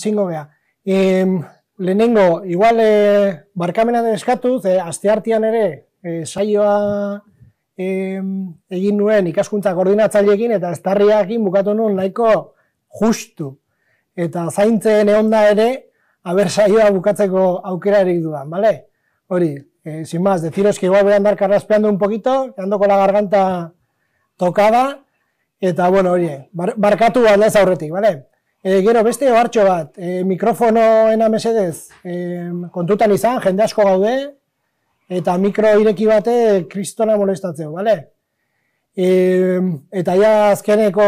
txingo beha. E, lehenengo, igual e, eh, barkamena eskatu, ze eh, azte hartian ere, eh, saioa egin nuen ikaskuntza koordinatzailekin eta estarriakin bukatu nuen laiko justu. Eta zaintzen egon da ere, haber saioa bukatzeko aukera erik dudan, bale? Hori, sin maz, deciros que igual voy a andar carraspeando un poquito, ando con la garganta tocada, eta bueno, hori, bar barkatu alde aurretik, Bale? E, gero, beste ohartxo bat, e, eh, mikrofonoena mesedez, e, kontutan izan, jende asko gaude, eta mikro ireki bate kristona molestatzeu, bale? E, eta ja azkeneko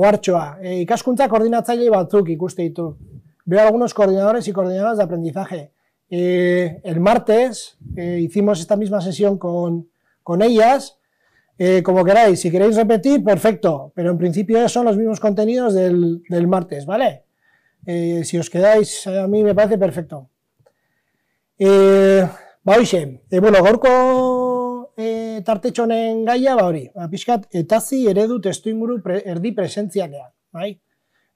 ohartxoa, e, ikaskuntza koordinatzaile batzuk ikuste ditu. Veo algunos koordinadores y koordinadoras de aprendizaje. E, el martes e, hicimos esta misma sesión con, con ellas, eh, como queráis. Si queréis repetir, perfecto. Pero en principio son los mismos contenidos del, del martes, ¿vale? Eh, si os quedáis, eh, a mí me parece perfecto. Eh, eh bueno, gorko e, eh, tartetxonen gaia, ba hori, apiskat, etazi eredu testu inguru pre, erdi presentzialea, bai?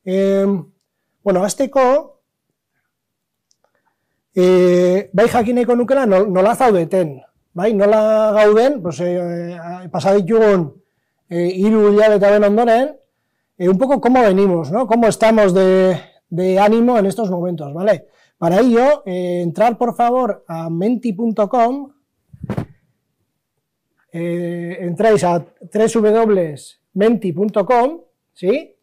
bueno, azteko, bai jakineko nukela nola zaudeten, No la gauden, pues, eh, eh, pasado pasa eh, hiru eh, un poco cómo venimos, ¿no? Cómo estamos de, ánimo en estos momentos, ¿vale? Para ello, entrar por favor a menti.com, eh, entráis a www.menti.com, ¿sí?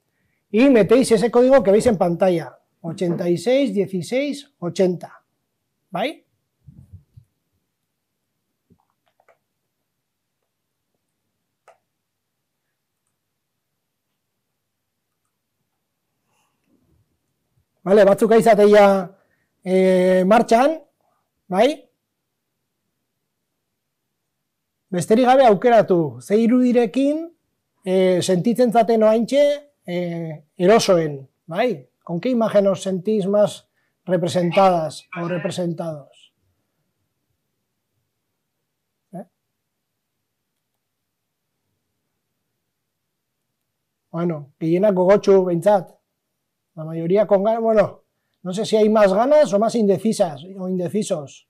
Y metéis ese código que veis en pantalla, 861680, ¿vale? Vale, batzuk aizateia e, eh, martxan, bai? Besteri gabe aukeratu, ze irudirekin e, sentitzen zaten oaintxe e, eh, erosoen, bai? Konke imagen os sentiz representadas o representados? Eh? Bueno, pillenako gogotxu, bintzat. La mayoría con ganas, bueno, no sé si hay más ganas o más indecisas o indecisos.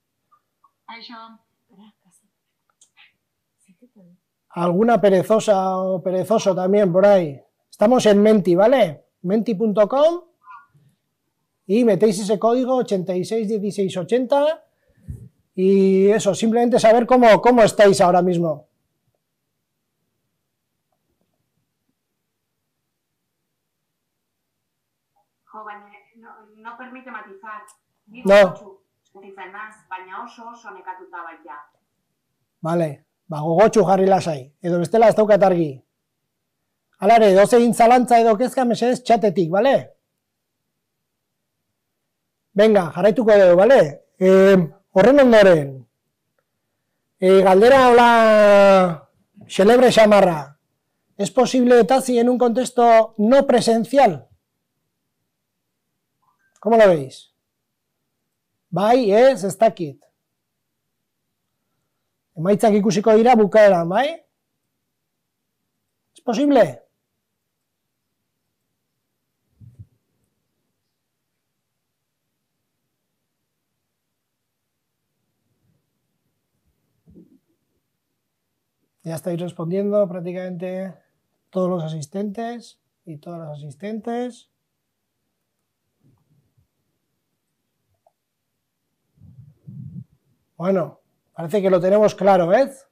Alguna perezosa o perezoso también por ahí. Estamos en Menti, ¿vale? Menti.com y metéis ese código 861680 y eso, simplemente saber cómo, cómo estáis ahora mismo. No. baina oso oso nekatuta baita. Bale, ba, gogotxu jarri lasai, edo bestela ez daukat argi. Alare, doze zalantza edo kezka mesedez txatetik, bale? Venga, jarraituko edo, bale? E, horren ondoren, e, galdera hola celebre xamarra, es posible zi en un contexto no presencial? Como lo veis? Bai, ez, ez dakit. Emaitzak ikusiko dira bukaeran, bai? Es posible? Ya estáis respondiendo prácticamente todos los asistentes y todas las asistentes. Bueno, parece que lo tenemos claro, ez?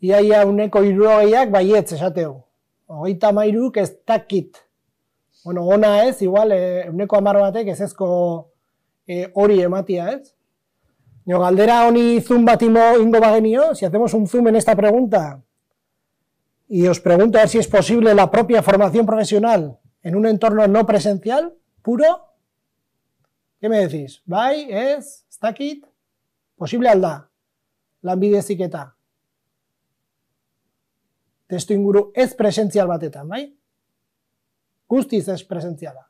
Iaia uneko irurogeiak baietz esateu. Ogeita mairuk ez takit. Bueno, ona ez, igual, e, uneko amar batek ez ezko eh, hori ematia, ez? Nio, galdera honi zoom bat ingo bagenio, si hacemos un zoom en esta pregunta, y os pregunto a ver si es posible la propia formación profesional en un entorno no presencial, puro, ¿qué me decís? ¿Bai? ¿Es? ¿Está kit? Posible alda, lanbide ziketa. Testu inguru ez presentzial batetan, bai? Guztiz ez presentziala.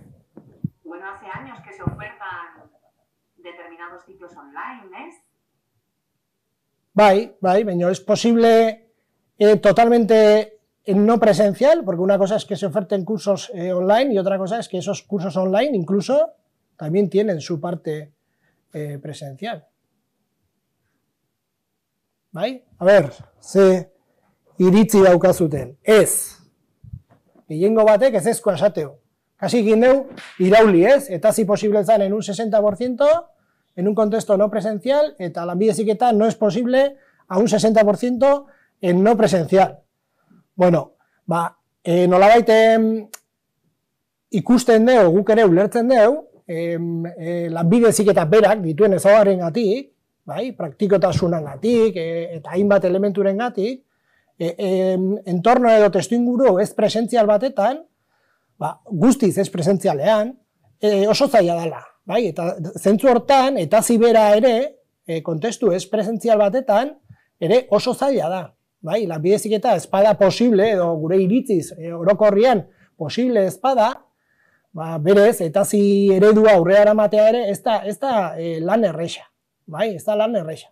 Bueno, hace años que se ofertan determinados sitios online, ¿es? Bai, bai, baina ez posible eh, totalmente no presencial, porque una cosa es que se oferten cursos eh, online y otra cosa es que esos cursos online incluso también tienen su parte eh, presencial. ¿Vale? A ver, se iritzi daukazuten. Ez. Gehiengo batek ez ezko esateo. Casi guindeu irauli es. eta si posible zan en un 60%, en un contexto no presencial, eta que está. no es posible a un 60% en no presencial. Bueno, ba, e, nola baite ikusten deo, guk ere ulertzen deo, e, e, lanbide ziketa berak dituen ezagaren gatik, bai, praktikotasunan gatik, e, eta hainbat elementuren gatik, e, entorno edo testu inguru ez presentzial batetan, ba, guztiz ez presentzialean, e, oso zaila dela. Bai, eta zentzu hortan, eta zibera ere, e, kontestu ez presentzial batetan, ere oso zaila da bai, la bidezik eta espada posible, edo gure iritziz, e, eh, orokorrien posible espada, ba, berez, eta zi eredua aurrera aramatea ere, ez da, ez da e, lan erresa, bai, ez da lan errexa.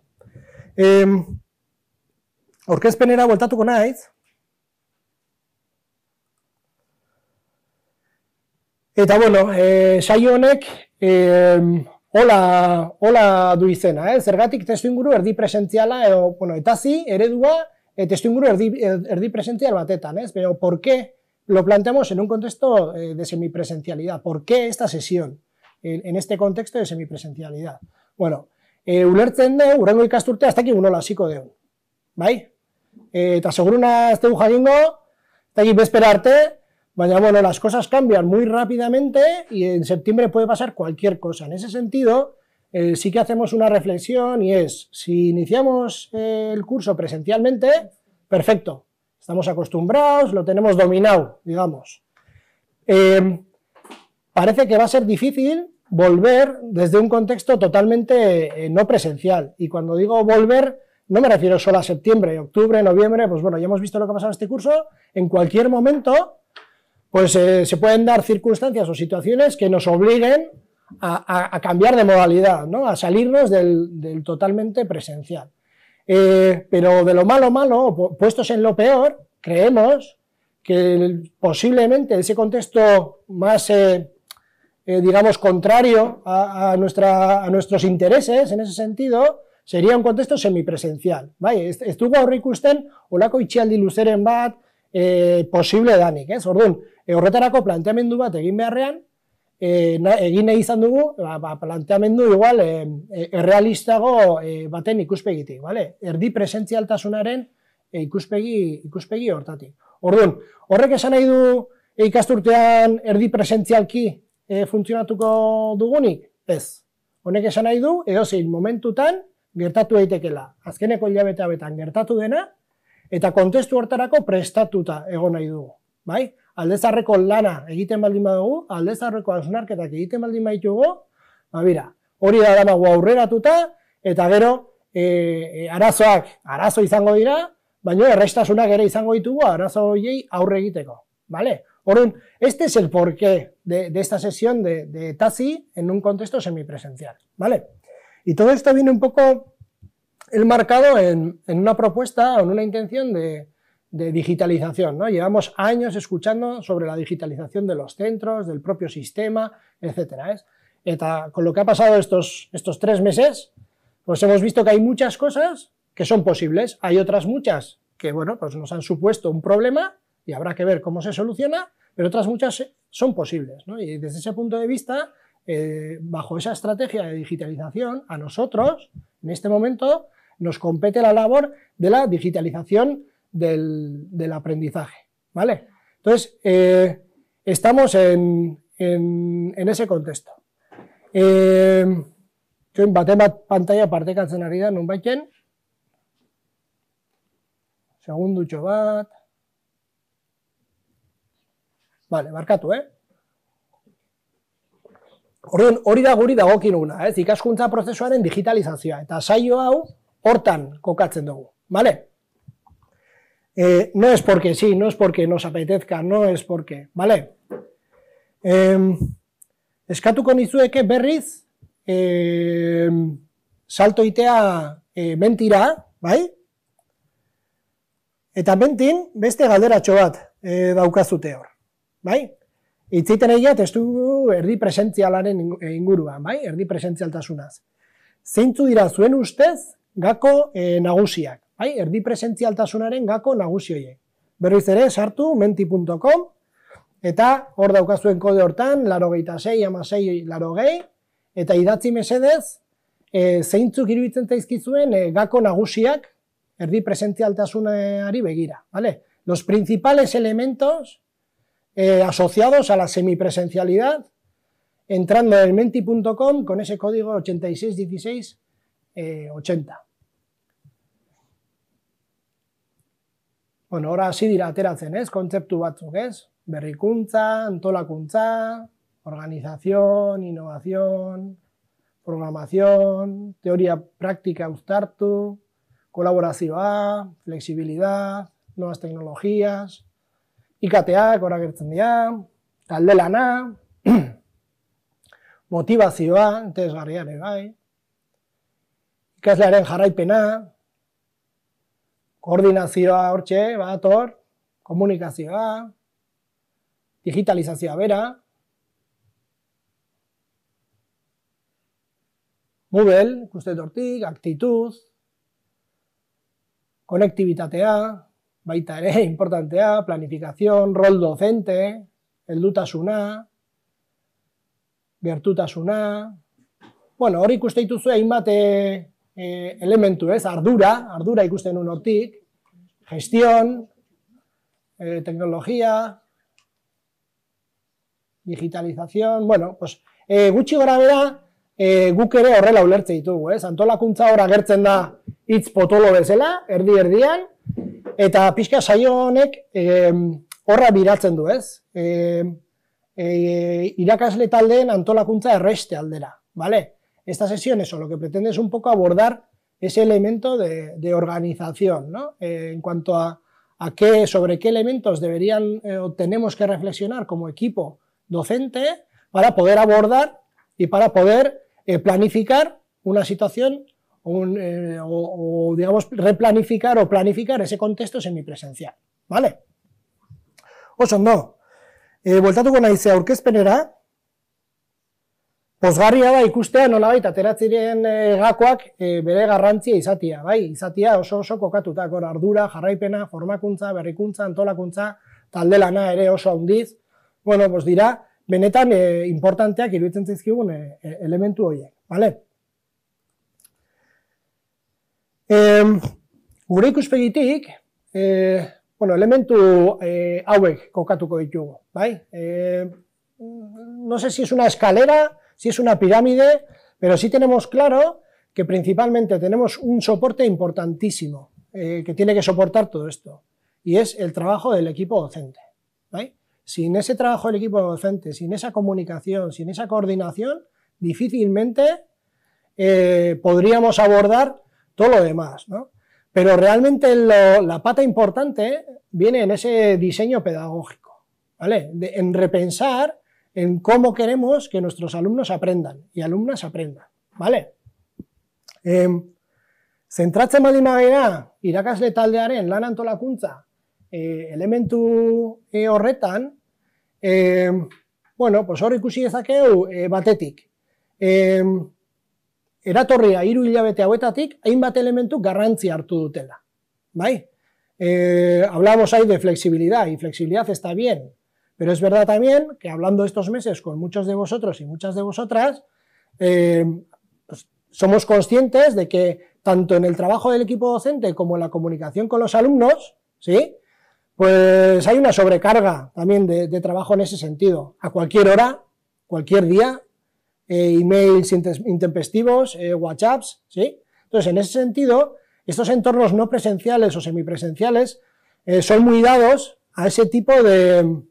E, orkezpenera voltatuko naiz, Eta, bueno, e, saio honek, e, hola, hola du izena, eh? zergatik testu inguru, erdi presentziala, edo, bueno, eta zi, eredua, eh, testuinguru erdi, er, erdi al batetan, ¿eh? Pero, ¿por qué lo planteamos en un contexto eh, de semipresencialidad? ¿Por qué esta sesión en, este contexto de semipresencialidad? Bueno, eh, ulertzen hasta urrengo ikasturtea, ez dakigu nola hasiko de bai? Eh, eta seguruna ez una, jakingo, ez te arte, Vaya, bueno, las cosas cambian muy rápidamente y en septiembre puede pasar cualquier cosa. En ese sentido, eh, sí que hacemos una reflexión y es, si iniciamos eh, el curso presencialmente, perfecto, estamos acostumbrados, lo tenemos dominado, digamos. Eh, parece que va a ser difícil volver desde un contexto totalmente no presencial. Y cuando digo volver, no me refiero solo a septiembre, octubre, noviembre, pues bueno, ya hemos visto lo que ha pasado en este curso, en cualquier momento pues se pueden dar circunstancias o situaciones que nos obliguen a, cambiar de modalidad, ¿no? a salirnos del, totalmente presencial. Eh, pero de lo malo, malo, puestos en lo peor, creemos que posiblemente ese contexto más, eh, eh, digamos, contrario a, nuestros intereses en ese sentido, sería un contexto semipresencial. Estuvo estugu aurrikusten olako itxialdi luzeren bat posible danik, ez? Orduan, horretarako planteamendu bat egin beharrean, e, na, egine izan dugu, ba, ba planteamendu igual, e, errealistago e, baten ikuspegitik, vale? Erdi presentzialtasunaren e, ikuspegi, ikuspegi hortatik. Orduan, horrek esan nahi du e, ikasturtean erdi presentzialki e, funtzionatuko dugunik? Ez. Honek esan nahi du, edo momentutan gertatu daitekela. Azkeneko hilabetea betan gertatu dena, eta kontestu hortarako prestatuta egon nahi dugu. Bai? aldezarreko lana egiten baldin badugu, alde zarreko egiten baldin baitugu, ba bira, hori da damago aurreratuta, eta gero, e, e, arazoak, arazo izango dira, baina errestasunak ere izango ditugu arazo hoiei aurre egiteko, ¿vale? Orduan, este es el porqué de, de esta sesión de, de TASI en un contexto semipresencial, ¿vale? Y todo esto viene un poco el marcado en, en una propuesta o en una intención de, de digitalización. ¿no? Llevamos años escuchando sobre la digitalización de los centros, del propio sistema, etc. ¿eh? con lo que ha pasado estos, estos tres meses, pues hemos visto que hay muchas cosas que son posibles, hay otras muchas que bueno, pues nos han supuesto un problema y habrá que ver cómo se soluciona, pero otras muchas son posibles. Y desde ese punto de vista, eh, bajo esa estrategia de digitalización, a nosotros, en este momento, nos compete la labor de la digitalización del, aprendizaje, ¿vale? Entonces, eh, estamos en, en, en, ese contexto. Eh, join pantalla partekatzen ari da, non baiten. Segundutxo Vale, marca tú eh? Orduan, hori da guri dagokiguna, ez? Eh. Ikaskuntza prozesuaren digitalizazioa eta saio hau hortan kokatzen Eh, no es porque sí, no es porque nos apetezca, no es porque, ¿vale? Eh, eskatuko nizueke berriz, eh, saltoitea eh, mentira, bai? Eta mentin, beste galderatxo bat eh, daukazute hor, bai? Itziten egia testu erdi presentzialaren eh, inguruan, bai? Erdi presentzialtasunaz. Zeintzu dira zuen ustez gako eh, nagusiak? bai, erdi presentzialtasunaren gako nagusi Pero Berriz ere, sartu menti.com, eta hor daukazuen kode hortan, laro geita zei, ama laro gehi, eta idatzi mesedez, e, zeintzuk iruditzen zaizkizuen e, gako nagusiak erdi presentzialtasunari begira, ¿vale? Los principales elementos e, asociados a la semipresencialidad, entrando en menti.com con ese código 861680. bueno, ora hasi dira ateratzen, ez? Kontzeptu batzuk, ez? Berrikuntza, antolakuntza, organizazion, innovazion, programazion, teoria praktika auztartu, kolaborazioa, flexibilidad, nuevas teknologias, ikateak, oragertzen gertzen dira, talde lana, motivazioa, entesgarriare bai, ikaslearen jarraipena, koordinazioa hortxe, bat hor, komunikazioa, digitalizazioa bera, Google, ikuste dortik, aktituz, konektibitatea, baita ere, importantea, planifikazion, rol docente, eldutasuna, gertutasuna, bueno, hori ikuste egin hainbat eh, e, elementu, ez, ardura, ardura ikusten un hortik, gestion, e, eh, teknologia, digitalizazion, bueno, pues, e, gutxi gora bera, guk ere horrela ulertze ditugu, ez, antolakuntza hor agertzen da hitz potolo bezala, erdi erdian, eta pixka saio honek e, horra biratzen du, ez, e, e, irakasle taldeen antolakuntza erreste aldera, bale? estas sesiones, eso, lo que pretende es un poco abordar ese elemento de, organización, ¿no? Eh, en cuanto a, qué, sobre qué elementos deberían eh, o tenemos que reflexionar como equipo docente para poder abordar y para poder eh, planificar una situación o, digamos, replanificar o planificar ese contexto semipresencial, ¿vale? Oso, no. Eh, que es penera? pozgarria da ikustea nolabait ateratziren e, eh, eh, bere garrantzia izatia, bai, izatia oso oso kokatuta, gor ardura, jarraipena, formakuntza, berrikuntza, antolakuntza, taldelana ere oso handiz, bueno, pues dira, benetan eh, importanteak iruditzen zizkigun e, elementu horiek, bale? E, gure ikuspegitik, e, bueno, elementu hauek kokatuko ditugu, bai? E, no sé si es una escalera, sí es una pirámide, pero sí tenemos claro que principalmente tenemos un soporte importantísimo eh, que tiene que soportar todo esto, y es el trabajo del equipo docente. Sin ese trabajo del equipo docente, sin esa comunicación, sin esa coordinación, difícilmente eh, podríamos abordar todo lo demás. ¿no? Pero realmente la pata importante viene en ese diseño pedagógico, ¿vale? en repensar en cómo queremos que nuestros alumnos aprendan y alumnas aprendan, ¿vale? Eh, zentratzen badi irakasle taldearen lan antolakuntza, eh, elementu eh, horretan, eh, bueno, pues hor ikusi ezakeu eh, batetik. Eh, eratorria hiru hilabete hauetatik, hainbat elementu garrantzi hartu dutela. Bai? Eh, hablamos ahí de flexibilidad, y flexibilidad está bien, Pero es verdad también que hablando estos meses con muchos de vosotros y muchas de vosotras, eh, pues, somos conscientes de que tanto en el trabajo del equipo docente como en la comunicación con los alumnos, ¿sí? pues hay una sobrecarga también de, trabajo en ese sentido. A cualquier hora, cualquier día, eh, emails intempestivos, eh, WhatsApps, ¿sí? Entonces, en ese sentido, estos entornos no presenciales o semipresenciales eh, son muy dados a ese tipo de,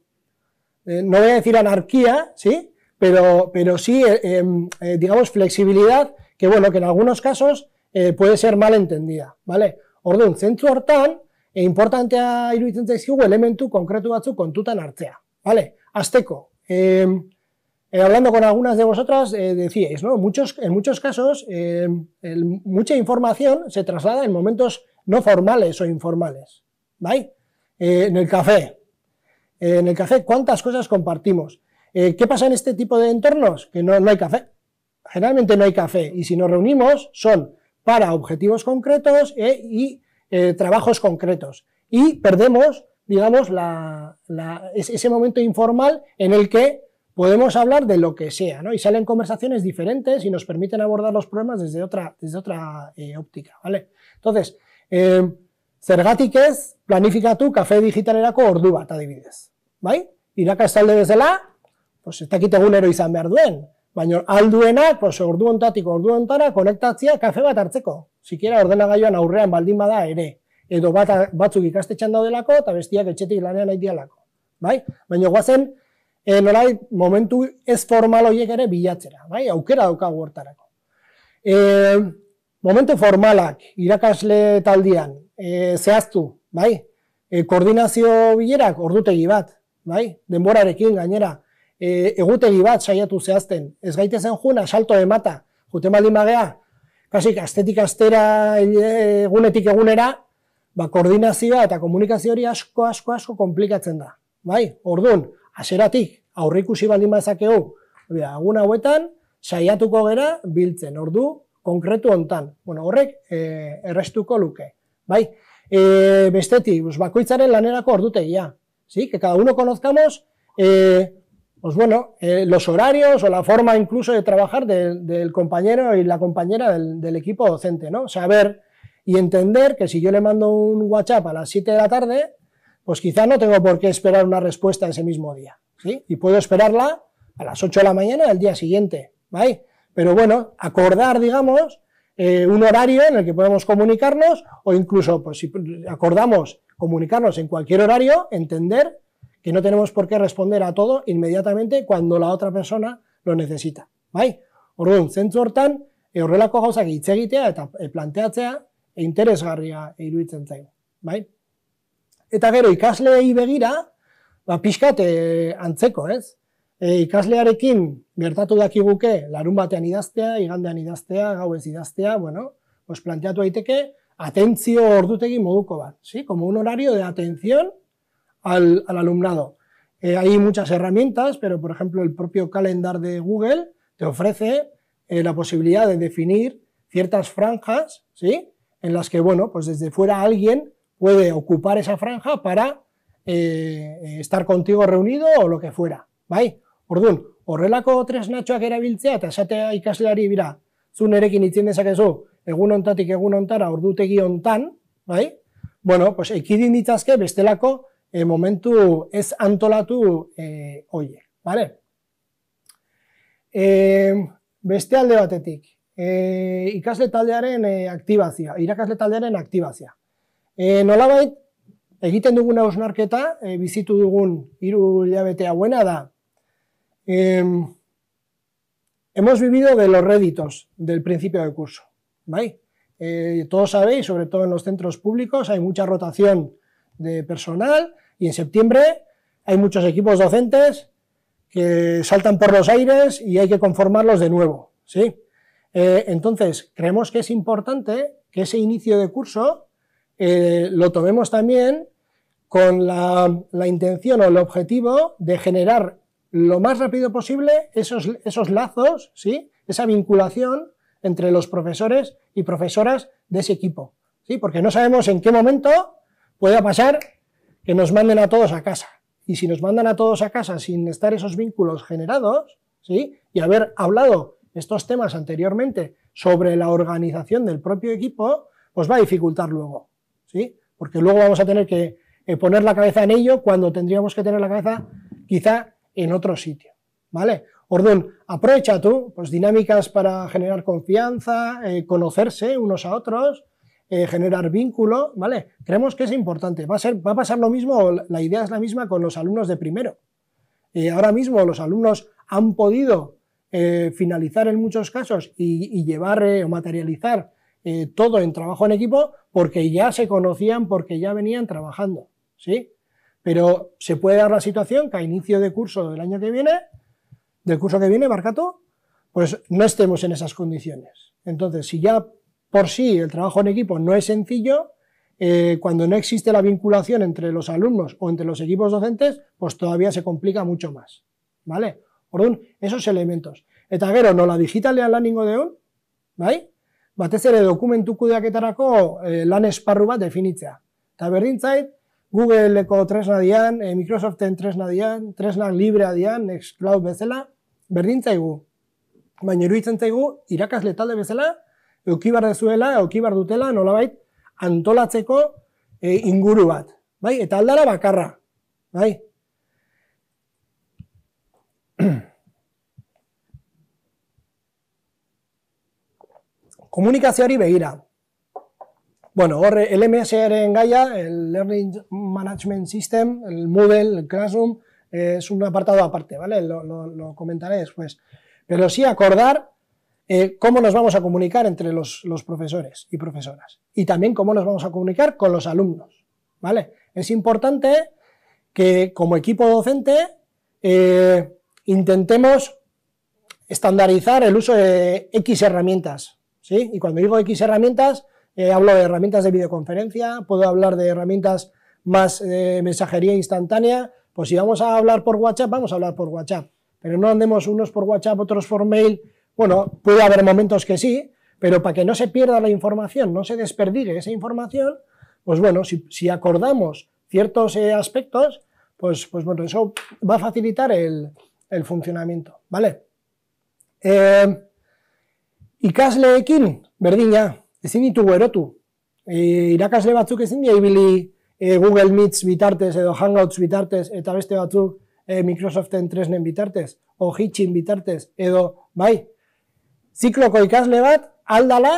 eh, no voy a decir anarquía, ¿sí? Pero, pero sí, eh, em, eh, digamos, flexibilidad, que bueno, que en algunos casos puede ser mal entendida, ¿vale? Orden, centro hortan, e, importantea a elemento elementu concreto con kontutan hartzea, ¿vale? Azteco, em, hablando con algunas de vosotras, decíais, ¿no? en muchos casos, em, mucha información se traslada en momentos no formales o informales, ¿vale? en el café, eh, en el café cuántas cosas compartimos. Eh, ¿Qué pasa en este tipo de entornos? Que no, no hay café. Generalmente no hay café. Y si nos reunimos son para objetivos concretos eh, y trabajos concretos. Y perdemos, digamos, ese momento informal en el que podemos hablar de lo que sea, ¿no? Y salen conversaciones diferentes y nos permiten abordar los problemas desde otra, desde otra óptica, ¿vale? Entonces, eh, zergatik ez, planifikatu kafe digitalerako ordu te divides. bai? Irakaz talde bezala, pues, ez dakit egunero izan behar duen. Baina alduenak, pues, ordu hontatik ordu ontara, konektatzia, kafe bat hartzeko. Zikera ordena aurrean baldin bada ere. Edo batzuk ikastetxan daudelako, eta bestiak etxetik lanean nahi dialako. Bai? Baina guazen, e, eh, nolai, momentu ez formal horiek ere bilatzera. Bai? Aukera daukagu hortarako. E, eh, momentu formalak, irakasle taldian, e, zehaztu, bai? koordinazio bilerak, ordutegi bat, bai? denborarekin gainera, e, egutegi bat saiatu zehazten, ez gaite zen juna, asalto emata, jute baldin magea, kasik, astetik astera, e, egunetik egunera, ba, koordinazioa eta komunikazio hori asko, asko, asko komplikatzen da. Bai? Orduan, aseratik, aurrikusi baldin bazakegu, egun hauetan, saiatuko gera biltzen, ordu, konkretu hontan. Bueno, horrek e, errestuko luke. Bai? E, bakoitzaren lanerako ordutegia. ¿sí? que cada uno conozcamos eh, pues bueno, eh, los horarios o la forma incluso de trabajar del compañero y la compañera del, equipo docente. ¿no? Saber y entender que si yo le mando un WhatsApp a las 7 de la tarde, pues quizá no tengo por qué esperar una respuesta ese mismo día. ¿sí? Y puedo esperarla a las 8 de la mañana del día siguiente. ¿vale? Pero bueno, acordar, digamos, eh, un horario en el que podemos comunicarnos o incluso, pues si acordamos comunicarnos en cualquier horario, entender que no tenemos por qué responder a todo inmediatamente cuando la otra persona lo necesita. ¿Vale? Bai? Orduan, zentzu hortan, eh, horrelako hitz gitzegitea eta eh, planteatzea e interesgarria iruditzen zaigu. ¿Vale? Bai? Eta gero, ikasleei begira, ba, pixkat e, antzeko, ez? E, ikaslearekin gertatu daki guke, larun batean idaztea, igandean idaztea, gau ez idaztea, bueno, pues planteatu aiteke, atentzio ordutegi moduko ¿sí? como un horario de atención al, al alumnado. Eh, hay muchas herramientas, pero por ejemplo el propio calendar de Google te ofrece eh, la posibilidad de definir ciertas franjas, ¿sí? En las que, bueno, pues desde fuera alguien puede ocupar esa franja para eh, estar contigo reunido o lo que fuera, ¿vai? Orduan, horrelako tresnatxoak erabiltzea eta esatea ikaslari bira, zu nerekin que dezakezu, egun ontatik egun ontara ordutegi ontan, bai? Bueno, pues ekidin ditazke bestelako eh, momentu ez antolatu e, eh, oie, bale? E, beste alde batetik, e, ikasle taldearen e, aktibazia, irakasle taldearen aktibazia. E, nola egiten dugun hausnarketa, e, bizitu dugun hiru hilabete hauena da, e, hemos vivido de los réditos del principio de curso. Eh, todos sabéis, sobre todo en los centros públicos, hay mucha rotación de personal y en septiembre hay muchos equipos docentes que saltan por los aires y hay que conformarlos de nuevo. Eh, entonces, creemos que es importante que ese inicio de curso eh, lo tomemos también con la, intención o el objetivo de generar lo más rápido posible esos, lazos, esa vinculación entre los profesores y profesoras de ese equipo. ¿sí? Porque no sabemos en qué momento pueda pasar que nos manden a todos a casa. Y si nos mandan a todos a casa sin estar esos vínculos generados ¿sí? y haber hablado estos temas anteriormente sobre la organización del propio equipo, pues va a dificultar luego. ¿sí? Porque luego vamos a tener que eh, poner la cabeza en ello cuando tendríamos que tener la cabeza quizá en otro sitio. ¿Vale? aprovecha tú, pues dinámicas para generar confianza, eh, conocerse unos a otros, eh, generar vínculo, ¿vale? Creemos que es importante. Va a, ser, va a pasar lo mismo, la idea es la misma con los alumnos de primero. Eh, ahora mismo los alumnos han podido finalizar en muchos casos y llevar o materializar todo en trabajo en equipo porque ya se conocían, porque ya venían trabajando, ¿sí? Pero se puede dar la situación que a inicio de curso del año que viene del curso que viene, Marcato, pues no estemos en esas condiciones. Entonces, si ya por sí el trabajo en equipo no es sencillo, eh, cuando no existe la vinculación entre los alumnos o entre los equipos docentes, pues todavía se complica mucho más. ¿Vale? un esos elementos. Eta gero, nola digitalean lan ingo deon, bai? Batez ere dokumentu kudeaketarako eh, lan esparru bat definitzea. Eta Google zait, 3 tresna eh, Microsoft en 3 tresna dian, tresnak Libre dian, Nextcloud berdin Baina iruditzen zaigu, irakasle talde bezala, eukibar dezuela, eukibar dutela, nolabait, antolatzeko e, inguru bat. Bai? Eta aldara bakarra. Bai? Komunikazioari begira. Bueno, horre, LMS-aren gaia, el Learning Management System, el Moodle, el Classroom, es un apartado aparte, ¿vale? Lo, comentaré después. Pero sí acordar eh, cómo nos vamos a comunicar entre los, profesores y profesoras y también cómo nos vamos a comunicar con los alumnos. ¿vale? Es importante que como equipo docente eh, intentemos estandarizar el uso de X herramientas. Y cuando digo X herramientas, eh, hablo de herramientas de videoconferencia, puedo hablar de herramientas más de mensajería instantánea, pues si vamos a hablar por WhatsApp, vamos a hablar por WhatsApp. Pero no andemos unos por WhatsApp, otros por mail. Bueno, puede haber momentos que sí, pero para que no se pierda la información, no se desperdigue esa información, pues bueno, si, acordamos ciertos eh, aspectos, pues, pues bueno, eso va a facilitar el, funcionamiento, ¿vale? Eh, ikasleekin, berdina, ezin ditugu erotu. E, eh, irakasle batzuk ezin ibili e, Google Meets bitartez edo Hangouts bitartez eta beste batzuk e, Microsoften tresnen bitartez o Hitchin bitartez edo bai, zikloko ikasle bat aldala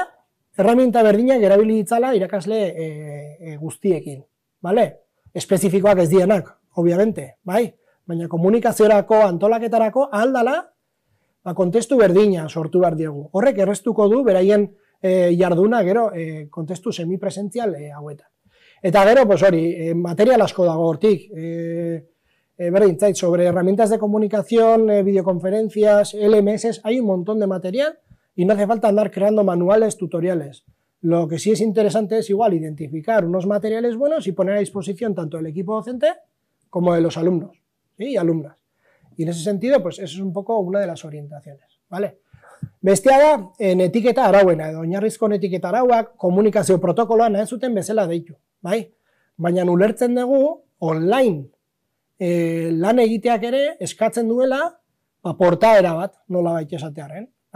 erraminta berdina gerabili irakasle e, guztiekin, bale? Espezifikoak ez dienak, obviamente, bai? Baina komunikaziorako antolaketarako aldala ba, kontestu berdina sortu behar diogu. Horrek erreztuko du beraien e, jarduna gero e, kontestu semipresentzial e, hauetan. Etadero, pues hori, en materia las hortik, eh, eh, sobre herramientas de comunicación, eh, videoconferencias, LMS, hay un montón de material y no hace falta andar creando manuales, tutoriales. Lo que sí es interesante es igual identificar unos materiales buenos y poner a disposición tanto del equipo docente como de los alumnos y alumnas. Y en ese sentido, pues eso es un poco una de las orientaciones, ¿vale? Doña Risco en etiqueta arauena, edo protocolo, Ana, arauak komunikazio protokoloan la zuten bezala deitu. bai? Baina ulertzen dugu online e, lan egiteak ere eskatzen duela ba, portaera bat nola baita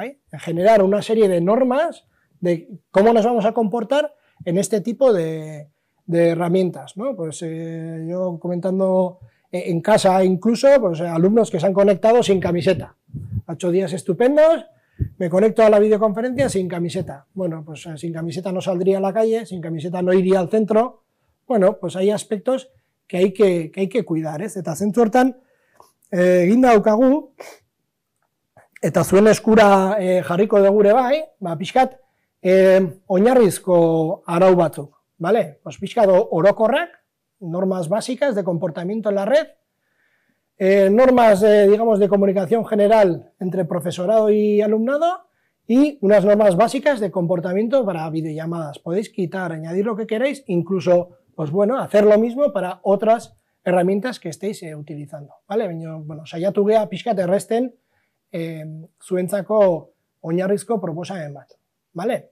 Bai? Generar una serie de normas de cómo nos vamos a comportar en este tipo de, de herramientas. ¿no? Pues, eh, yo comentando eh, en casa incluso, pues, alumnos que se han conectado sin camiseta. Ha días estupendos, me conecto a la videoconferencia sin camiseta. Bueno, pues eh, sin camiseta no saldría a la calle, sin camiseta no iría al centro. Bueno, pues hay aspectos que hay que, que, hay que cuidar. ¿eh? Eta zentu hortan, eh, eta zuen eskura eh, jarriko de gure bai, ba, pixkat, eh, oinarrizko arau batzuk. Vale? Pues pixkat orokorrak, normas básicas de comportamiento en la red, Eh, normas, digamos, de comunicación general entre profesorado y alumnado y unas normas básicas de comportamiento para videollamadas. Podéis quitar, añadir lo que queráis, incluso, pues bueno, hacer lo mismo para otras herramientas que estéis eh, utilizando, ¿vale? Bueno, a gea resten suenzaco eh, zuentzako oinarrizko proposamen bat, ¿vale?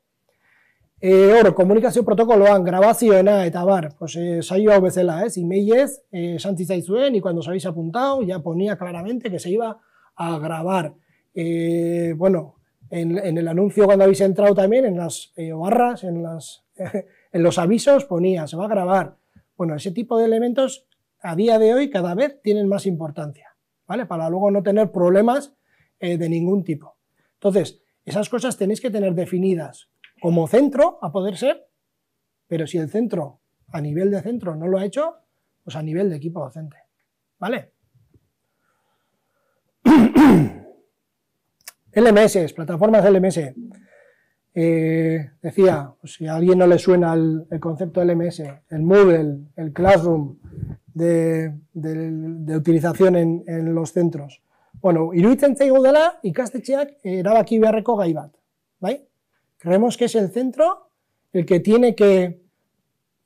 Eh, oro comunicación protocolo protokoloan, grabación eta bar, pues, se ha hau bezala, ez, y cuando os habéis apuntado, ya ponía claramente que se iba a grabar. Eh, bueno, en, el anuncio cuando habéis entrado también, en las eh, barras, en, las, en los avisos, ponía, se va a grabar. Bueno, ese tipo de elementos a día de hoy cada vez tienen más importancia, ¿vale? Para luego no tener problemas de ningún tipo. Entonces, esas cosas tenéis que tener definidas como centro, a poder ser, pero si el centro, a nivel de centro, no lo ha hecho, pues a nivel de equipo docente. ¿Vale? LMS, plataformas LMS. Eh, decía, pues si a alguien no le suena el, concepto LMS, el Moodle, el Classroom de, utilización en, los centros. Bueno, iruditzen y dela ikastetxeak erabaki beharreko gai bat, ¿vale? Creemos que es el centro el que tiene que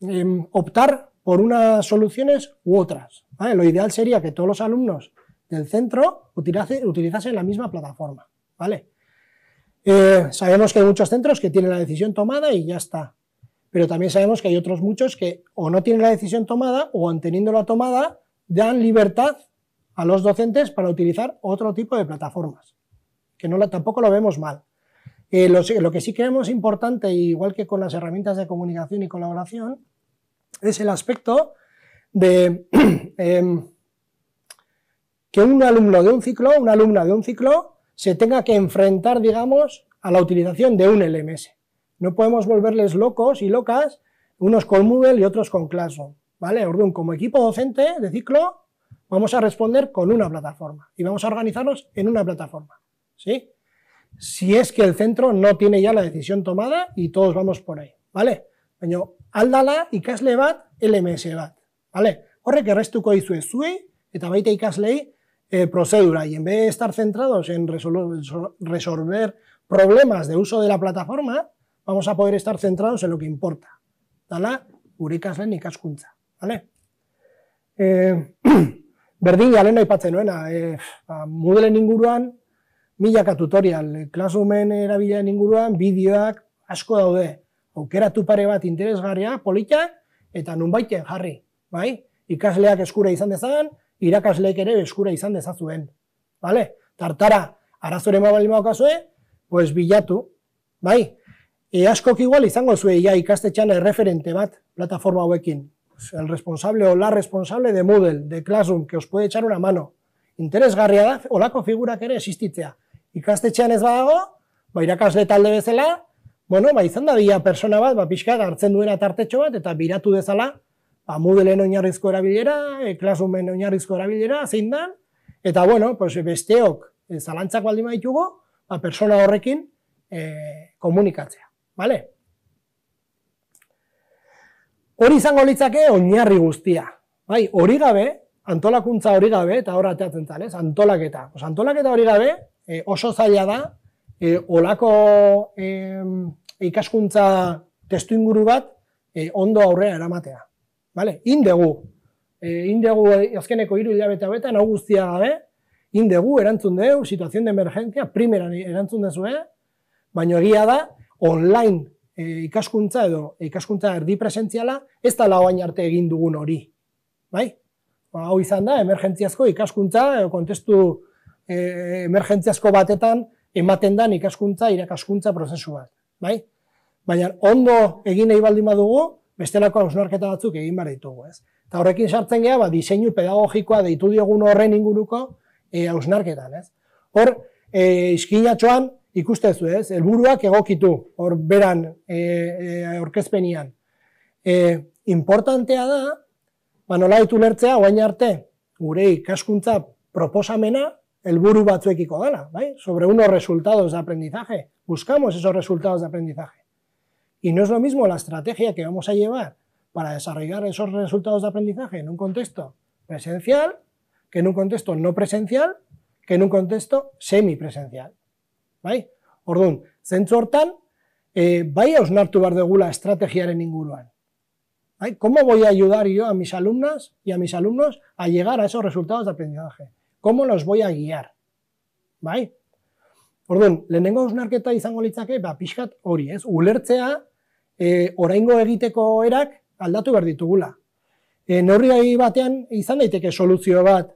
em, optar por unas soluciones u otras. Lo ideal sería que todos los alumnos del centro utilizasen la misma plataforma. ¿vale? Eh, sabemos que hay muchos centros que tienen la decisión tomada y ya está. Pero también sabemos que hay otros muchos que o no tienen la decisión tomada o, manteniendo la tomada, dan libertad a los docentes para utilizar otro tipo de plataformas, que no tampoco lo vemos mal. Eh, lo, que sí creemos importante, igual que con las herramientas de comunicación y colaboración, es el aspecto de em, que un alumno de un ciclo, una alumna de un ciclo, se tenga que enfrentar, digamos, a la utilización de un LMS. No podemos volverles locos y locas, unos con Moodle y otros con Classroom. ¿vale? como equipo docente de ciclo, vamos a responder con una plataforma y vamos a organizarnos en una plataforma. ¿sí? si es que el centro no tiene ya la decisión tomada y todos vamos por ahí, ¿vale? Baina, aldala ikasle bat, LMS bat, ¿vale? Horrek errestuko izue zuei, eta baita ikaslei, eh, prozedura, y de estar centrados en resolver problemas de uso de la plataforma, vamos a poder estar centrados en lo que importa. Dala, gure ikasleen ikaskuntza, ¿vale? Eh, berdin, jalen aipatzen nuena, e, eh, ba, mudelen inguruan, milaka tutorial, klasumen erabilean inguruan, bideoak asko daude, aukeratu pare bat interesgarria, polita, eta nunbaiten jarri, bai? Ikasleak eskura izan dezan, irakasleek ere eskura izan dezazuen, bale? Tartara, arazore mabali maokazue, eh? pues bilatu, bai? E askok igual izango zue, ikaste ikastetxan erreferente bat, plataforma hauekin, el responsable o la responsable de Moodle, de Classroom, que os puede echar una mano. Interesgarria da, olako figurak ere existitzea ikastetxean ez badago, ba, irakasle talde bezala, bueno, ba, izan da dia persona bat, ba, pixka gartzen duena tartetxo bat, eta biratu dezala, ba, oinarrizko erabilera, e, klasumen oinarrizko erabilera, zein dan, eta bueno, pues, besteok e, zalantzak baldi maitugu, ba, persona horrekin e, komunikatzea. Vale? Hori izango litzake oinarri guztia. Bai, hori gabe, antolakuntza hori gabe, eta hori arteatzen zan, antolaketa. Antolaketa hori gabe, e, oso zaila da, e, olako e, ikaskuntza testu inguru bat e, ondo aurrera eramatea. Vale? Indegu, e, indegu azkeneko hiru hilabete eta hau guztia gabe, indegu, erantzun deu, situazioen de emergentzia, primeran erantzun eh? baina egia da, online e, ikaskuntza edo ikaskuntza erdi presentziala, ez da lau arte egin dugun hori. Bai? Ba, hau izan da, emergentziazko ikaskuntza, edo kontestu, e, emergentziazko batetan ematen dan ikaskuntza, irakaskuntza prozesu bat. Bai? Baina ondo egin nahi baldin badugu, bestelako hausnarketa batzuk egin behar ditugu. Ez? Eta horrekin sartzen geha, ba, diseinu pedagogikoa deitu diogun horren inguruko e, hausnarketan. Ez? Hor, e, iskinatxoan ikustezu, ez? Elburuak egokitu, hor beran, e, e, orkezpenian. E, importantea da, ba, nola ditu lertzea, oain arte, gure ikaskuntza proposamena, el buru batzuekiko dana, sobre unos resultados de aprendizaje. Buscamos esos resultados de aprendizaje. Y no es lo mismo la estrategia que vamos a llevar para desarrollar esos resultados de aprendizaje en un contexto presencial, que en un contexto no presencial, que en un contexto semipresencial. Bai? Orduan, zentzu hortan, eh, bai hausnartu behar en estrategiaren inguruan. ¿Cómo voy a ayudar yo a mis alumnas y a mis alumnos a llegar a esos resultados de aprendizaje? ¿Cómo los voy a guiar? Bai? Orduan, lehenengo osnarketa izango litzake, ba, pixkat hori, ez? Ulertzea, eh, oraingo egiteko erak aldatu behar ditugula. E, neurri batean izan daiteke soluzio bat,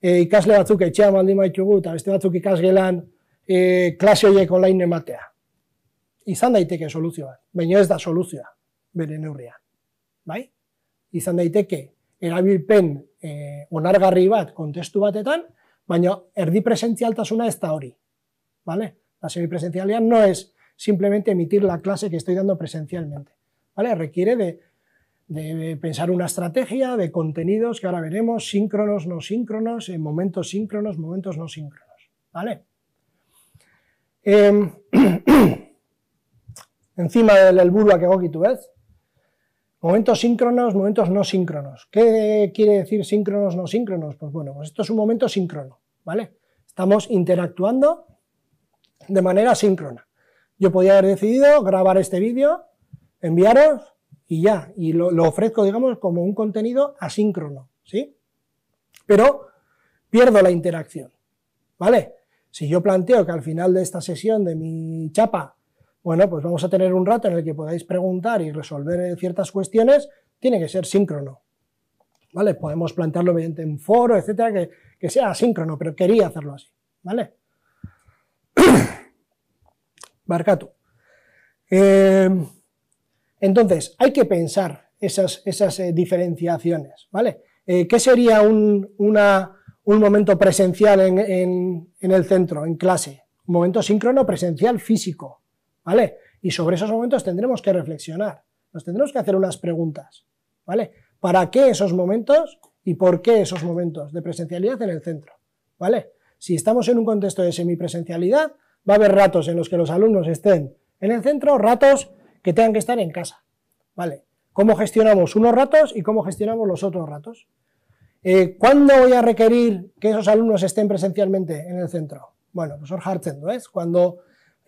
e, ikasle batzuk etxea baldin maitugu, eta beste batzuk ikasgelan e, klase horiek online ematea. Izan daiteke soluzio bat, baina ez da soluzioa, bere neurrian. Bai? Izan daiteke, erabilpen e, onargarri bat kontestu batetan, baina erdi presentzialtasuna ez da hori. ¿vale? La semipresencialidad no es simplemente emitir la clase que estoy dando presencialmente. ¿vale? Requiere de, pensar una estrategia, de contenidos que ahora veremos, síncronos, no síncronos, en eh, momentos síncronos, momentos no síncronos. ¿vale? Eh, encima del aquí tu vez Momentos síncronos, momentos no síncronos. ¿Qué quiere decir síncronos, no síncronos? Pues bueno, pues esto es un momento síncrono, ¿vale? Estamos interactuando de manera síncrona. Yo podía haber decidido grabar este vídeo, enviaros y ya, y lo, lo, ofrezco, digamos, como un contenido asíncrono, ¿sí? Pero pierdo la interacción, ¿vale? Si yo planteo que al final de esta sesión de mi chapa bueno, pues vamos a tener un rato en el que podáis preguntar y resolver eh, ciertas cuestiones, tiene que ser síncrono. ¿Vale? Podemos plantearlo mediante un foro, etcétera, que, sea asíncrono, pero quería hacerlo así. ¿Vale? Marcato. Em, entonces, hay que pensar esas, eh, diferenciaciones, ¿vale? Eh, ¿Qué sería un, momento presencial en, en, el centro, en clase? Un momento síncrono presencial físico, ¿vale? Y sobre esos momentos tendremos que reflexionar, nos tendremos que hacer unas preguntas, ¿vale? ¿Para qué esos momentos y por qué esos momentos de presencialidad en el centro, ¿vale? Si estamos en un contexto de semipresencialidad, va a haber ratos en los que los alumnos estén en el centro, ratos que tengan que estar en casa, ¿vale? ¿Cómo gestionamos unos ratos y cómo gestionamos los otros ratos? Eh, ¿Cuándo voy a requerir que esos alumnos estén presencialmente en el centro? Bueno, profesor Hartzen, ¿no es? Cuando